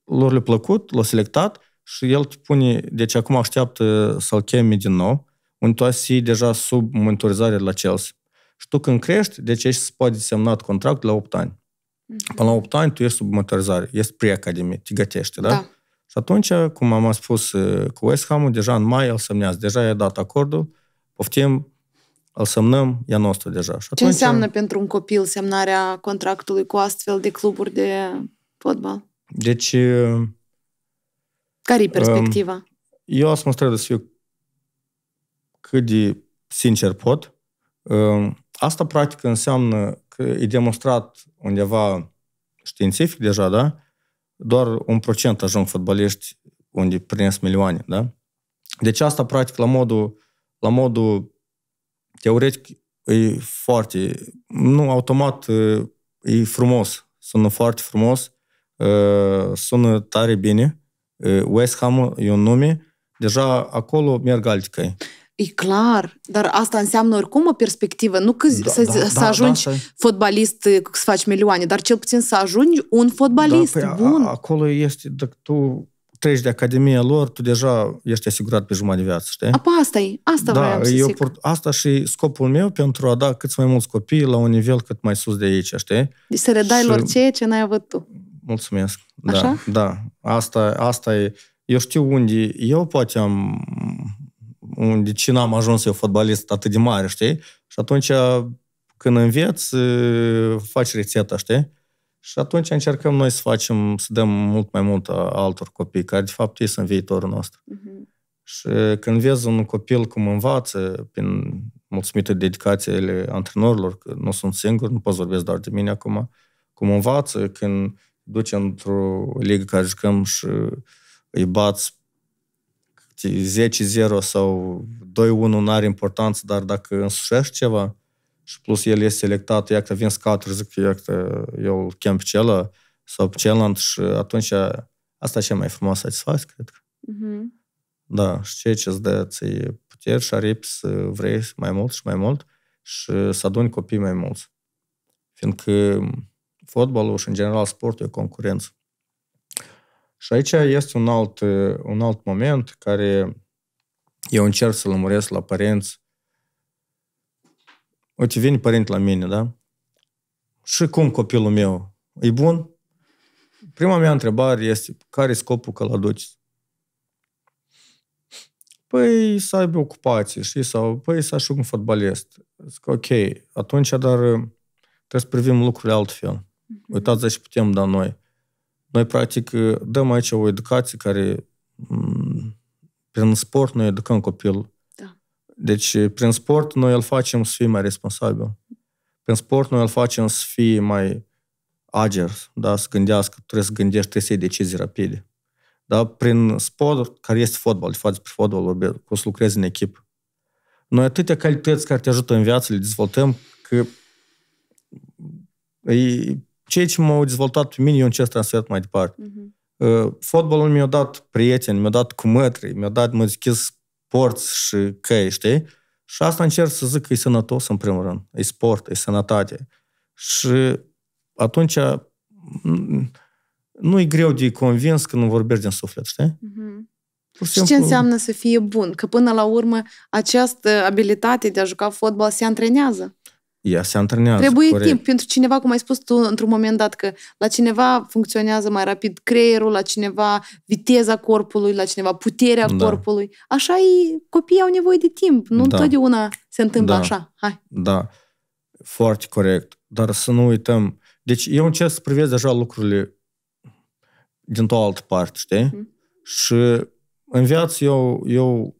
lor le-a plăcut, l-au selectat și el te pune, deci acum așteaptă să-l cheme din nou, unde tu ai deja sub monitorizare la Chelsea. Și tu când crești, deci ești poate semnat contract la 8 ani. Mm-hmm. Până la 8 ani tu ești sub monitorizare, ești pre-academie, te gătești, da? da? Și atunci, cum am spus uh, cu West Ham-ul, deja în mai el semnează, deja i-a dat acordul, poftim, îl semnăm, e nostru deja. Și atunci... Ce înseamnă uh, pentru un copil semnarea contractului cu astfel de cluburi de fotbal? Deci, uh, care e perspectiva? Ehm, eu o să mă străduiesc să fiu cât de sincer pot. Ehm, asta, practic, înseamnă că e demonstrat undeva științific deja, da? Doar un procent ajung fotbaliști unde prins milioane, da? Deci asta, practic, la modul, la modul teoretic, e foarte, nu, automat e frumos, sună foarte frumos, sună tare bine, West Ham e un nume, deja acolo merg alte căi. E clar, dar asta înseamnă oricum o perspectivă, nu că da, să, da, să da, ajungi da, da. fotbalist, să faci milioane, dar cel puțin să ajungi un fotbalist da, bun. A, acolo este, dacă tu treci de Academia lor, tu deja ești asigurat pe jumătate de viață, știi? Apa asta e, asta da, vreau să eu zic. Port, asta și scopul meu pentru a da cât mai mulți copii la un nivel cât mai sus de aici, știi? Deci să redai și... lor ceea ce n-ai avut tu. Mulțumesc. Da, Așa? da. Asta, asta e. Eu știu unde eu poate am unde n am ajuns eu fotbalist atât de mare, știi? Și atunci când înveți, faci rețeta, știi? Și atunci încercăm noi să facem, să dăm mult mai mult altor copii, care de fapt ei sunt viitorul nostru. Uh-huh. Și când vezi un copil cum învață, prin mulțumită ale antrenorilor, că nu sunt singur, nu pot vorbesc doar de mine acum, cum învață, când duce într-o ligă care jucăm și îi bați 10-0 sau 2-1 nu are importanță, dar dacă însușești ceva și plus el este selectat, ia că vins 4, zic că că eu îl chem pe celă sau pe celălalt și atunci asta e cea mai frumoasă satisfacție, cred că. Mm-hmm. Da, și ce ce îți dă ți puteri și aripi să vrei mai mult și mai mult și să aduni copii mai mulți. Fiindcă fotbalul și, în general, sportul e concurență. Și aici este un alt, un alt moment care eu încerc să-l lămuresc la părinți. Uite, vine părinte la mine, da? Și cum copilul meu? E bun? Prima mea întrebare este, care e scopul că-l aduci? Păi să aibă ocupație, și sau păi să ajung fotbalist. Zic, ok, atunci, dar trebuie să privim lucrurile altfel. Uh-huh. Uitați de ce putem da noi. Noi, practic, dăm aici o educație care prin sport noi educăm copil. Da. Deci, prin sport noi îl facem să fie mai responsabil. Prin sport noi îl facem să fie mai ager, da? să gândească, trebuie să gândești, trebuie să iei decizii rapide. Da? Prin sport, care este fotbal, de fapt, prin fotbal, cum să lucrezi în echipă. Noi atâtea calități care te ajută în viață le dezvoltăm că e ceea ce m-au dezvoltat pe mine, eu încerc să transfer mai departe. Uh-huh. Fotbalul mi-a dat prieteni, mi-a dat cu mătri, mi-a dat, mă zic, porți și căi, știi? Și asta încerc să zic că e sănătos, în primul rând. E sport, e sănătate. Și atunci nu e greu de convins când nu vorbești din suflet, știi? Uh-huh. și, și simplu... ce înseamnă să fie bun? Că până la urmă această abilitate de a juca fotbal se antrenează ea se antrenează. Trebuie corect. timp pentru cineva, cum ai spus tu într-un moment dat, că la cineva funcționează mai rapid creierul, la cineva viteza corpului, la cineva puterea da. corpului. Așa e, copiii au nevoie de timp. Nu da. întotdeauna se întâmplă da. așa. Hai. Da, foarte corect. Dar să nu uităm. Deci eu încerc să privesc deja lucrurile din o altă parte, știi? Mm. Și în viață eu, eu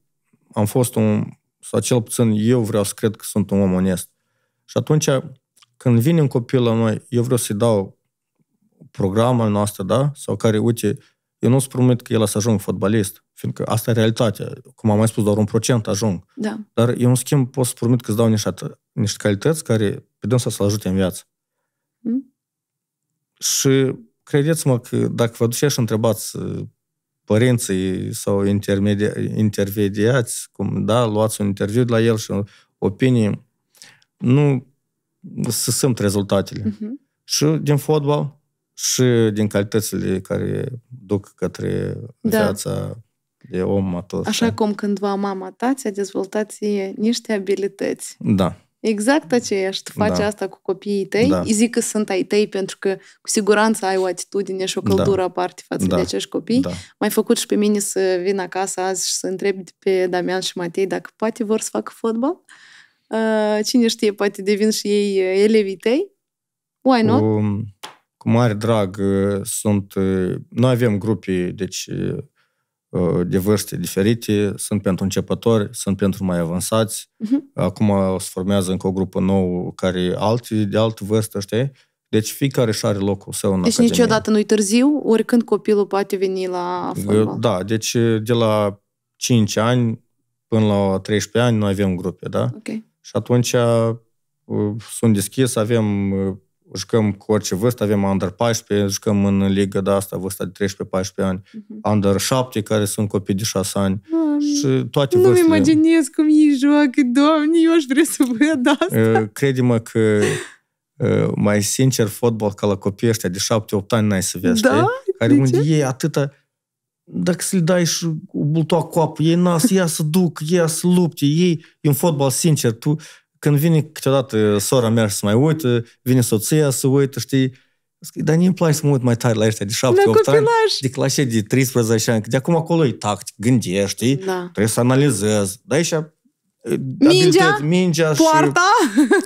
am fost un, sau cel puțin eu vreau să cred că sunt un om onest și atunci, când vine un copil la noi, eu vreau să-i dau programa noastră, da? Sau care, uite, eu nu-ți promit că el să ajung fotbalist, fiindcă asta e realitatea. Cum am mai spus, doar un procent ajung. Da. Dar eu, în schimb, pot să promit că ți dau niște, niște calități care pe să-l ajute în viață. Mm? Și credeți-mă că dacă vă duceți și întrebați uh, părinții sau intermediați, cum, da, luați un interviu de la el și opinii, nu să simt rezultatele. Uh-huh. Și din fotbal, și din calitățile care duc către da. viața de om matur. Așa cum cândva mama ta ți-a dezvoltat ție niște abilități. Da. Exact aceeași. Tu faci da. asta cu copiii tăi. Da. Zic că sunt ai tăi pentru că cu siguranță ai o atitudine și o da. căldură da. aparte față da. de acești copii. Da. M-ai făcut și pe mine să vin acasă azi și să întreb pe Damian și Matei dacă poate vor să facă fotbal. Uh, cine știe, poate devin și ei uh, elevii tăi? Why not? Cu, cu mare drag uh, sunt... Noi avem grupe, deci de vârste diferite, sunt pentru începători, sunt pentru mai avansați. Uh-huh. Acum se formează încă o grupă nouă care alți de altă vârstă, știi? Deci fiecare și are locul său în Deci academie. niciodată nu-i târziu, oricând copilul poate veni la fotbal. Da, deci de la 5 ani până la 13 ani noi avem grupe, da? Okay. Și atunci uh, sunt deschis, avem, uh, jucăm cu orice vârstă, avem Under 14, jucăm în ligă de asta, vârsta de 13-14 ani, mm-hmm. Under 7, care sunt copii de 6 ani Mami, și toate nu vârstele. nu imaginez cum ei joacă, doamne, eu aș vrea să văd asta. Uh, crede-mă că mai sincer, fotbal ca la copii ăștia de 7-8 ani n-ai să vezi, da? Știi? Care de unde ce? ei atâta dacă să le dai și o bultoacoapă, ei nas, ia să duc, ia să lupte, ei, în fotbal, sincer, tu, când vine câteodată sora mea să mai uită, vine soția să uită, știi, dar nu-mi place să mă uit mai tare la ăștia de 7 8 ani, de clasă de 13 ani, că de acum acolo e tact, gândești, da. trebuie să analizezi. Dar aici Mingea, mingea poarta.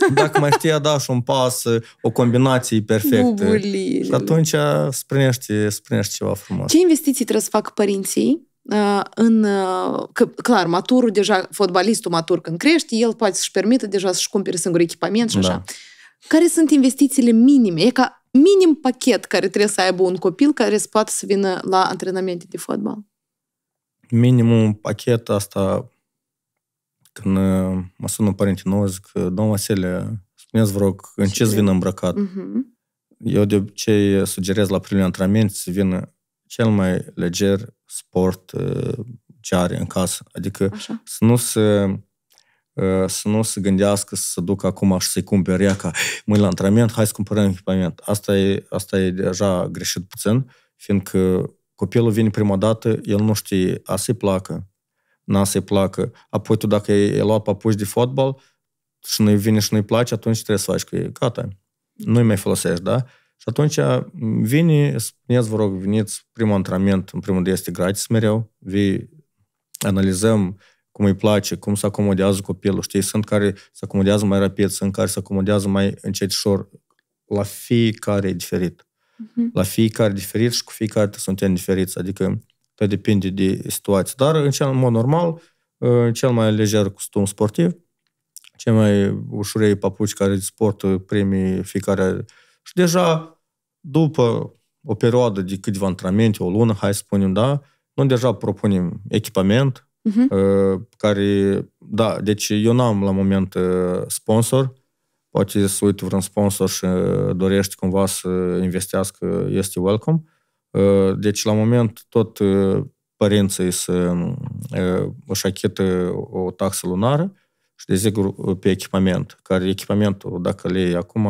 Și, dacă mai știi, da și un pas, o combinație perfectă. Bubulil. Și atunci sprânește, sprânește ceva frumos. Ce investiții trebuie să fac părinții uh, în, uh, că, clar, maturul deja, fotbalistul matur când crește, el poate să-și permită deja să-și cumpere singur echipament și da. Care sunt investițiile minime? E ca minim pachet care trebuie să aibă un copil care să poată să vină la antrenamente de fotbal. Minimum pachet asta când uh, mă sună părinții nouă, zic, domnul Vasile, spuneți vă rog, în ce vin îmbrăcat? Uh-huh. Eu de obicei sugerez la primul antrenament să vină cel mai leger sport uh, ce are în casă. Adică Așa. să nu se uh, să nu se gândească să se ducă acum și să-i cumpere ea ca mâine la antrenament, hai să cumpărăm echipament. Asta e, asta e deja greșit puțin, fiindcă copilul vine prima dată, el nu știe, să-i placă, n-a să-i placă. Apoi tu dacă e luat papuși de fotbal și nu-i vine și nu-i place, atunci trebuie să faci cu ei. Gata, nu-i mai folosești, da? Și atunci vine, spuneți, vă rog, veniți primul antrenament, în primul de este gratis mereu, vii, analizăm cum îi place, cum se acomodează copilul. Știi, sunt care se acomodează mai rapid, sunt care se acomodează mai încet ușor. La fiecare e diferit. Uh-huh. La fiecare diferit și cu fiecare suntem diferiți. Adică dar depinde de situație. Dar, în, cel, mod normal, uh, cel mai lejer costum sportiv, cei mai ușurei papuci care sport primii fiecare. Și deja, după o perioadă de câteva antrenamente, o lună, hai să spunem, da, noi deja propunem echipament, uh-huh. care, da, deci eu n-am la moment uh, sponsor, poate să uite vreun sponsor și uh, dorește cumva să investească, este welcome. Deci, la moment, tot părinții să își achită o taxă lunară și, desigur, pe echipament, care echipamentul, dacă le iei acum,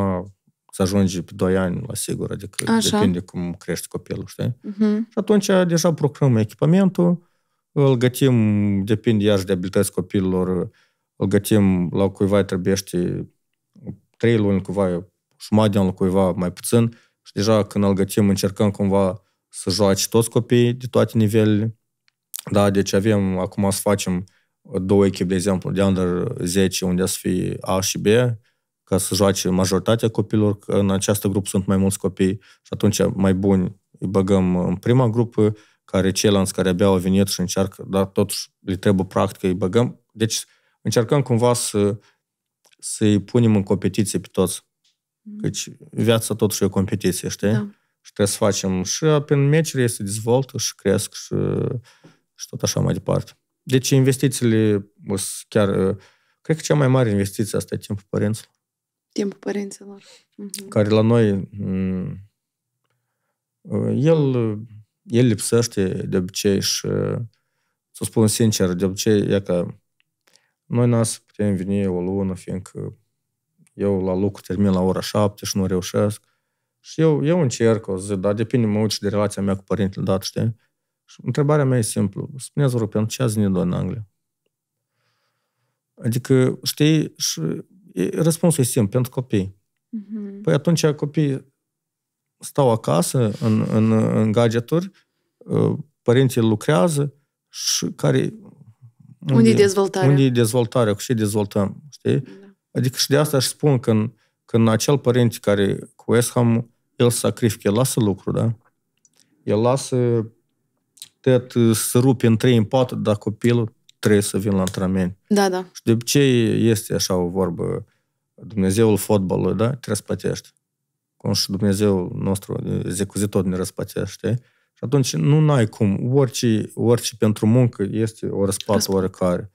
să ajunge pe 2 ani la sigur, adică Așa. depinde cum crește copilul, știi? Uh-huh. Și atunci deja procurăm echipamentul, îl gătim, depinde iarăși de abilități copililor, îl gătim la cuiva trebuiește 3 luni, cuiva jumătate de an, cuiva mai puțin și deja când îl gătim încercăm cumva să joace toți copiii de toate nivelele. Da, deci avem, acum să facem două echipe, de exemplu, de under 10, unde să fie A și B, ca să joace majoritatea copilor, că în această grup sunt mai mulți copii și atunci mai buni îi băgăm în prima grupă, care ceilalți care abia au venit și încearcă, dar totuși le trebuie practică, îi băgăm. Deci încercăm cumva să, să-i punem în competiție pe toți. Mm. Căci viața totuși e o competiție, știi? Da și trebuie să facem și prin meciuri ei se dezvoltă și cresc și, și tot așa mai departe. Deci investițiile chiar, cred că cea mai mare investiție asta e timpul părinților. Timpul părinților. Uh-huh. Care la noi, el, el lipsește de obicei și să spun sincer, de obicei e că noi n putem veni o lună, fiindcă eu la lucru termin la ora șapte și nu reușesc. Și eu, eu încerc, o zi, dar depinde mult și de relația mea cu părintele dat, știi? Și întrebarea mea e simplu. Spuneți, vă rog, pentru ce ați venit în Anglia? Adică, știi, și răspunsul e simplu, pentru copii. Mm-hmm. Păi atunci copiii stau acasă, în, în, în gadgeturi, uh, părinții lucrează și care... Unde, unde e dezvoltarea? Unde e dezvoltarea, cu ce dezvoltăm, știi? Da. Adică și de asta aș spun, când, când acel părinte care cu West Ham el sacrifică, el lasă lucru, da? El lasă tăiat să rupe în trei, în patru, dar copilul trebuie să vină la antrenament. Da, da. Și de ce este așa o vorbă, Dumnezeul fotbalului, da, te răspătești. Cum și Dumnezeul nostru, zi cu zi tot ne răspătește. Și atunci nu ai cum. Orice, orice pentru muncă este o răspată Răsp- oricare.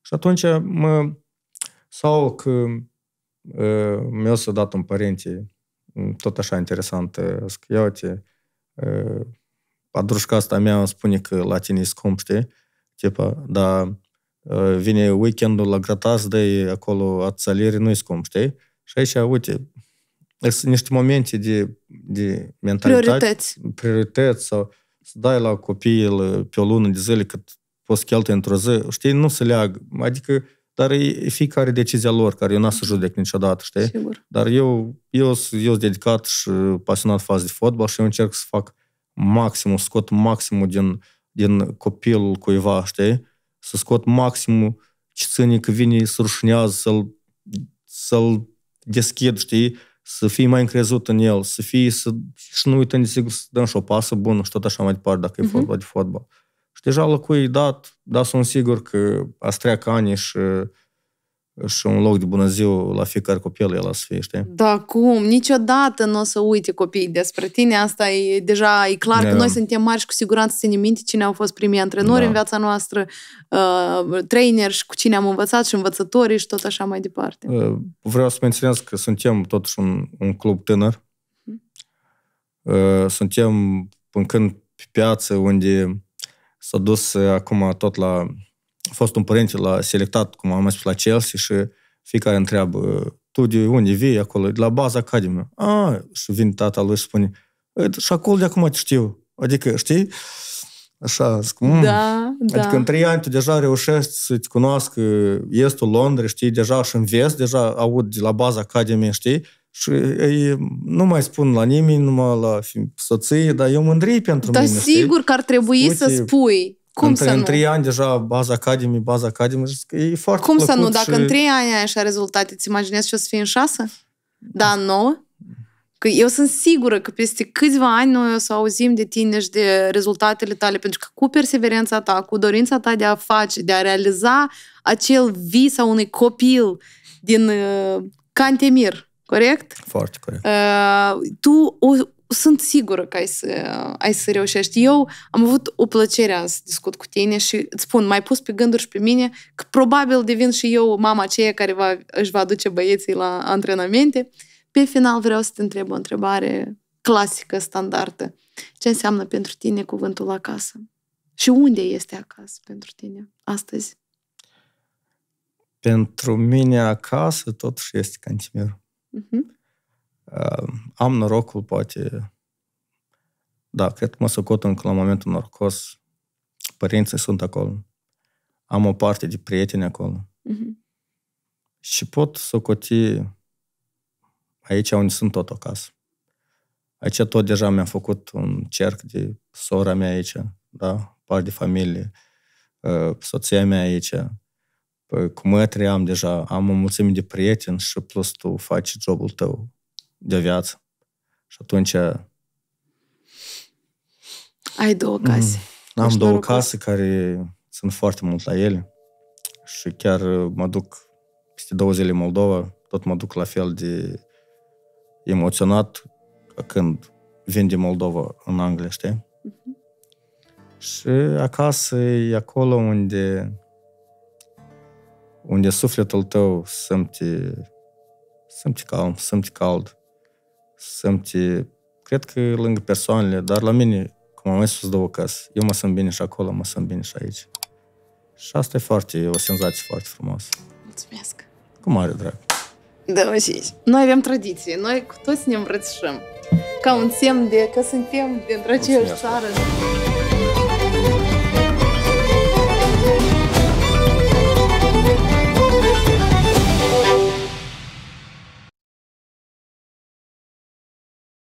Și atunci mă... Sau că uh, mi-a să dat un părinte tot așa interesantă, uh, că, ia uite, подружка uh, asta mea îmi spune că la tine scump, știi? Tipa, da, uh, vine weekendul la gratas, de acolo ațaliere, nu e scump, știi? Și aici, uite, sunt niște momente de, de mentalitate. Priorități. Priorități sau să dai la copil pe o lună de zile cât poți cheltui într-o zi, știi, nu se leagă. Adică dar e fiecare decizia lor, care eu n-am să judec niciodată, știi? Sigur. Dar eu, eu, eu sunt dedicat și pasionat față de fotbal și eu încerc să fac maximul, scot maximul din, din copilul cuiva, știi? Să scot maximul ce ține că vine, să rușinează, să-l, să-l deschid, știi? Să fii mai încrezut în el, să fii, să, și nu uităm, desigur, să dăm și o pasă bună și tot așa mai departe, dacă uh-huh. e vorba mhm. de fotbal. Și deja la cui dat, dar sunt sigur că ați treacă ani și și un loc de bună ziua la fiecare copil el să fie, știi? Da, cum? Niciodată nu o să uite copiii despre tine. Asta e deja, e clar da. că noi suntem mari și cu siguranță ținem minte cine au fost primii antrenori da. în viața noastră, uh, trainer și cu cine am învățat și învățătorii și tot așa mai departe. Uh, vreau să menționez că suntem totuși un, un club tânăr. Mhm. Uh, suntem când pe piață unde s-a dus uh, acum tot la... A fost un părinte la selectat, cum am mai spus, la Chelsea și fiecare întreabă tu de unde vii acolo? De la baza academy A, și vin tata lui și spune ă, și acolo de acum te știu. Adică, știi? Așa, zic, mm. da, Adică da. în trei ani tu deja reușești să-ți cunoască estul Londrei, știi, deja și în vest, deja aud de la baza academy știi? Și ei, nu mai spun la nimeni, numai la soție, dar eu mândrie pentru dar mine. Dar sigur știi? că ar trebui Uite, să spui. Cum între, să în trei ani deja baza Academy, baza Academy, e foarte Cum să nu? Dacă și... în trei ani ai așa rezultate, îți imaginezi ce o să fie în șase? Da, în nouă? Că eu sunt sigură că peste câțiva ani noi o să auzim de tine și de rezultatele tale, pentru că cu perseverența ta, cu dorința ta de a face, de a realiza acel vis a unui copil din uh, Cantemir, Corect? Foarte corect. Uh, tu o, sunt sigură că ai să, ai să reușești. Eu am avut o plăcere să discut cu tine și îți spun, mai pus pe gânduri și pe mine că probabil devin și eu mama aceea care va, își va aduce băieții la antrenamente. Pe final vreau să te întreb o întrebare clasică, standardă. Ce înseamnă pentru tine cuvântul acasă? Și unde este acasă pentru tine astăzi? Pentru mine acasă totuși este cantimerul. Uh-huh. Uh, am norocul, poate, da, cred că mă socot încă la momentul norocos. Părinții sunt acolo. Am o parte de prieteni acolo. Uh-huh. Și pot socoti aici unde sunt tot acasă. Aici tot deja mi-am făcut un cerc de sora mea aici, da? Par de familie, uh, soția mea aici, Păi, cu mătri am deja, am o mulțime de prieteni și plus tu faci jobul tău de viață. Și atunci... Ai două mm, case. Am două norocos. case care sunt foarte mult la ele și chiar uh, mă duc peste două zile în Moldova, tot mă duc la fel de emoționat când vin din Moldova în Anglia, știi? Mm-hmm. Și acasă e acolo unde unde sufletul tău simte, simte calm, simte cald, simte, cred că lângă persoanele, dar la mine, cum am mai sus două case, eu mă simt bine și acolo, mă simt bine și aici. Și asta e foarte, e o senzație foarte frumoasă. Mulțumesc! Cu mare drag! Da, și noi avem tradiție, noi cu toți ne îmbrățișăm, ca un semn de că suntem dintr-aceeași țară. Mulțumesc.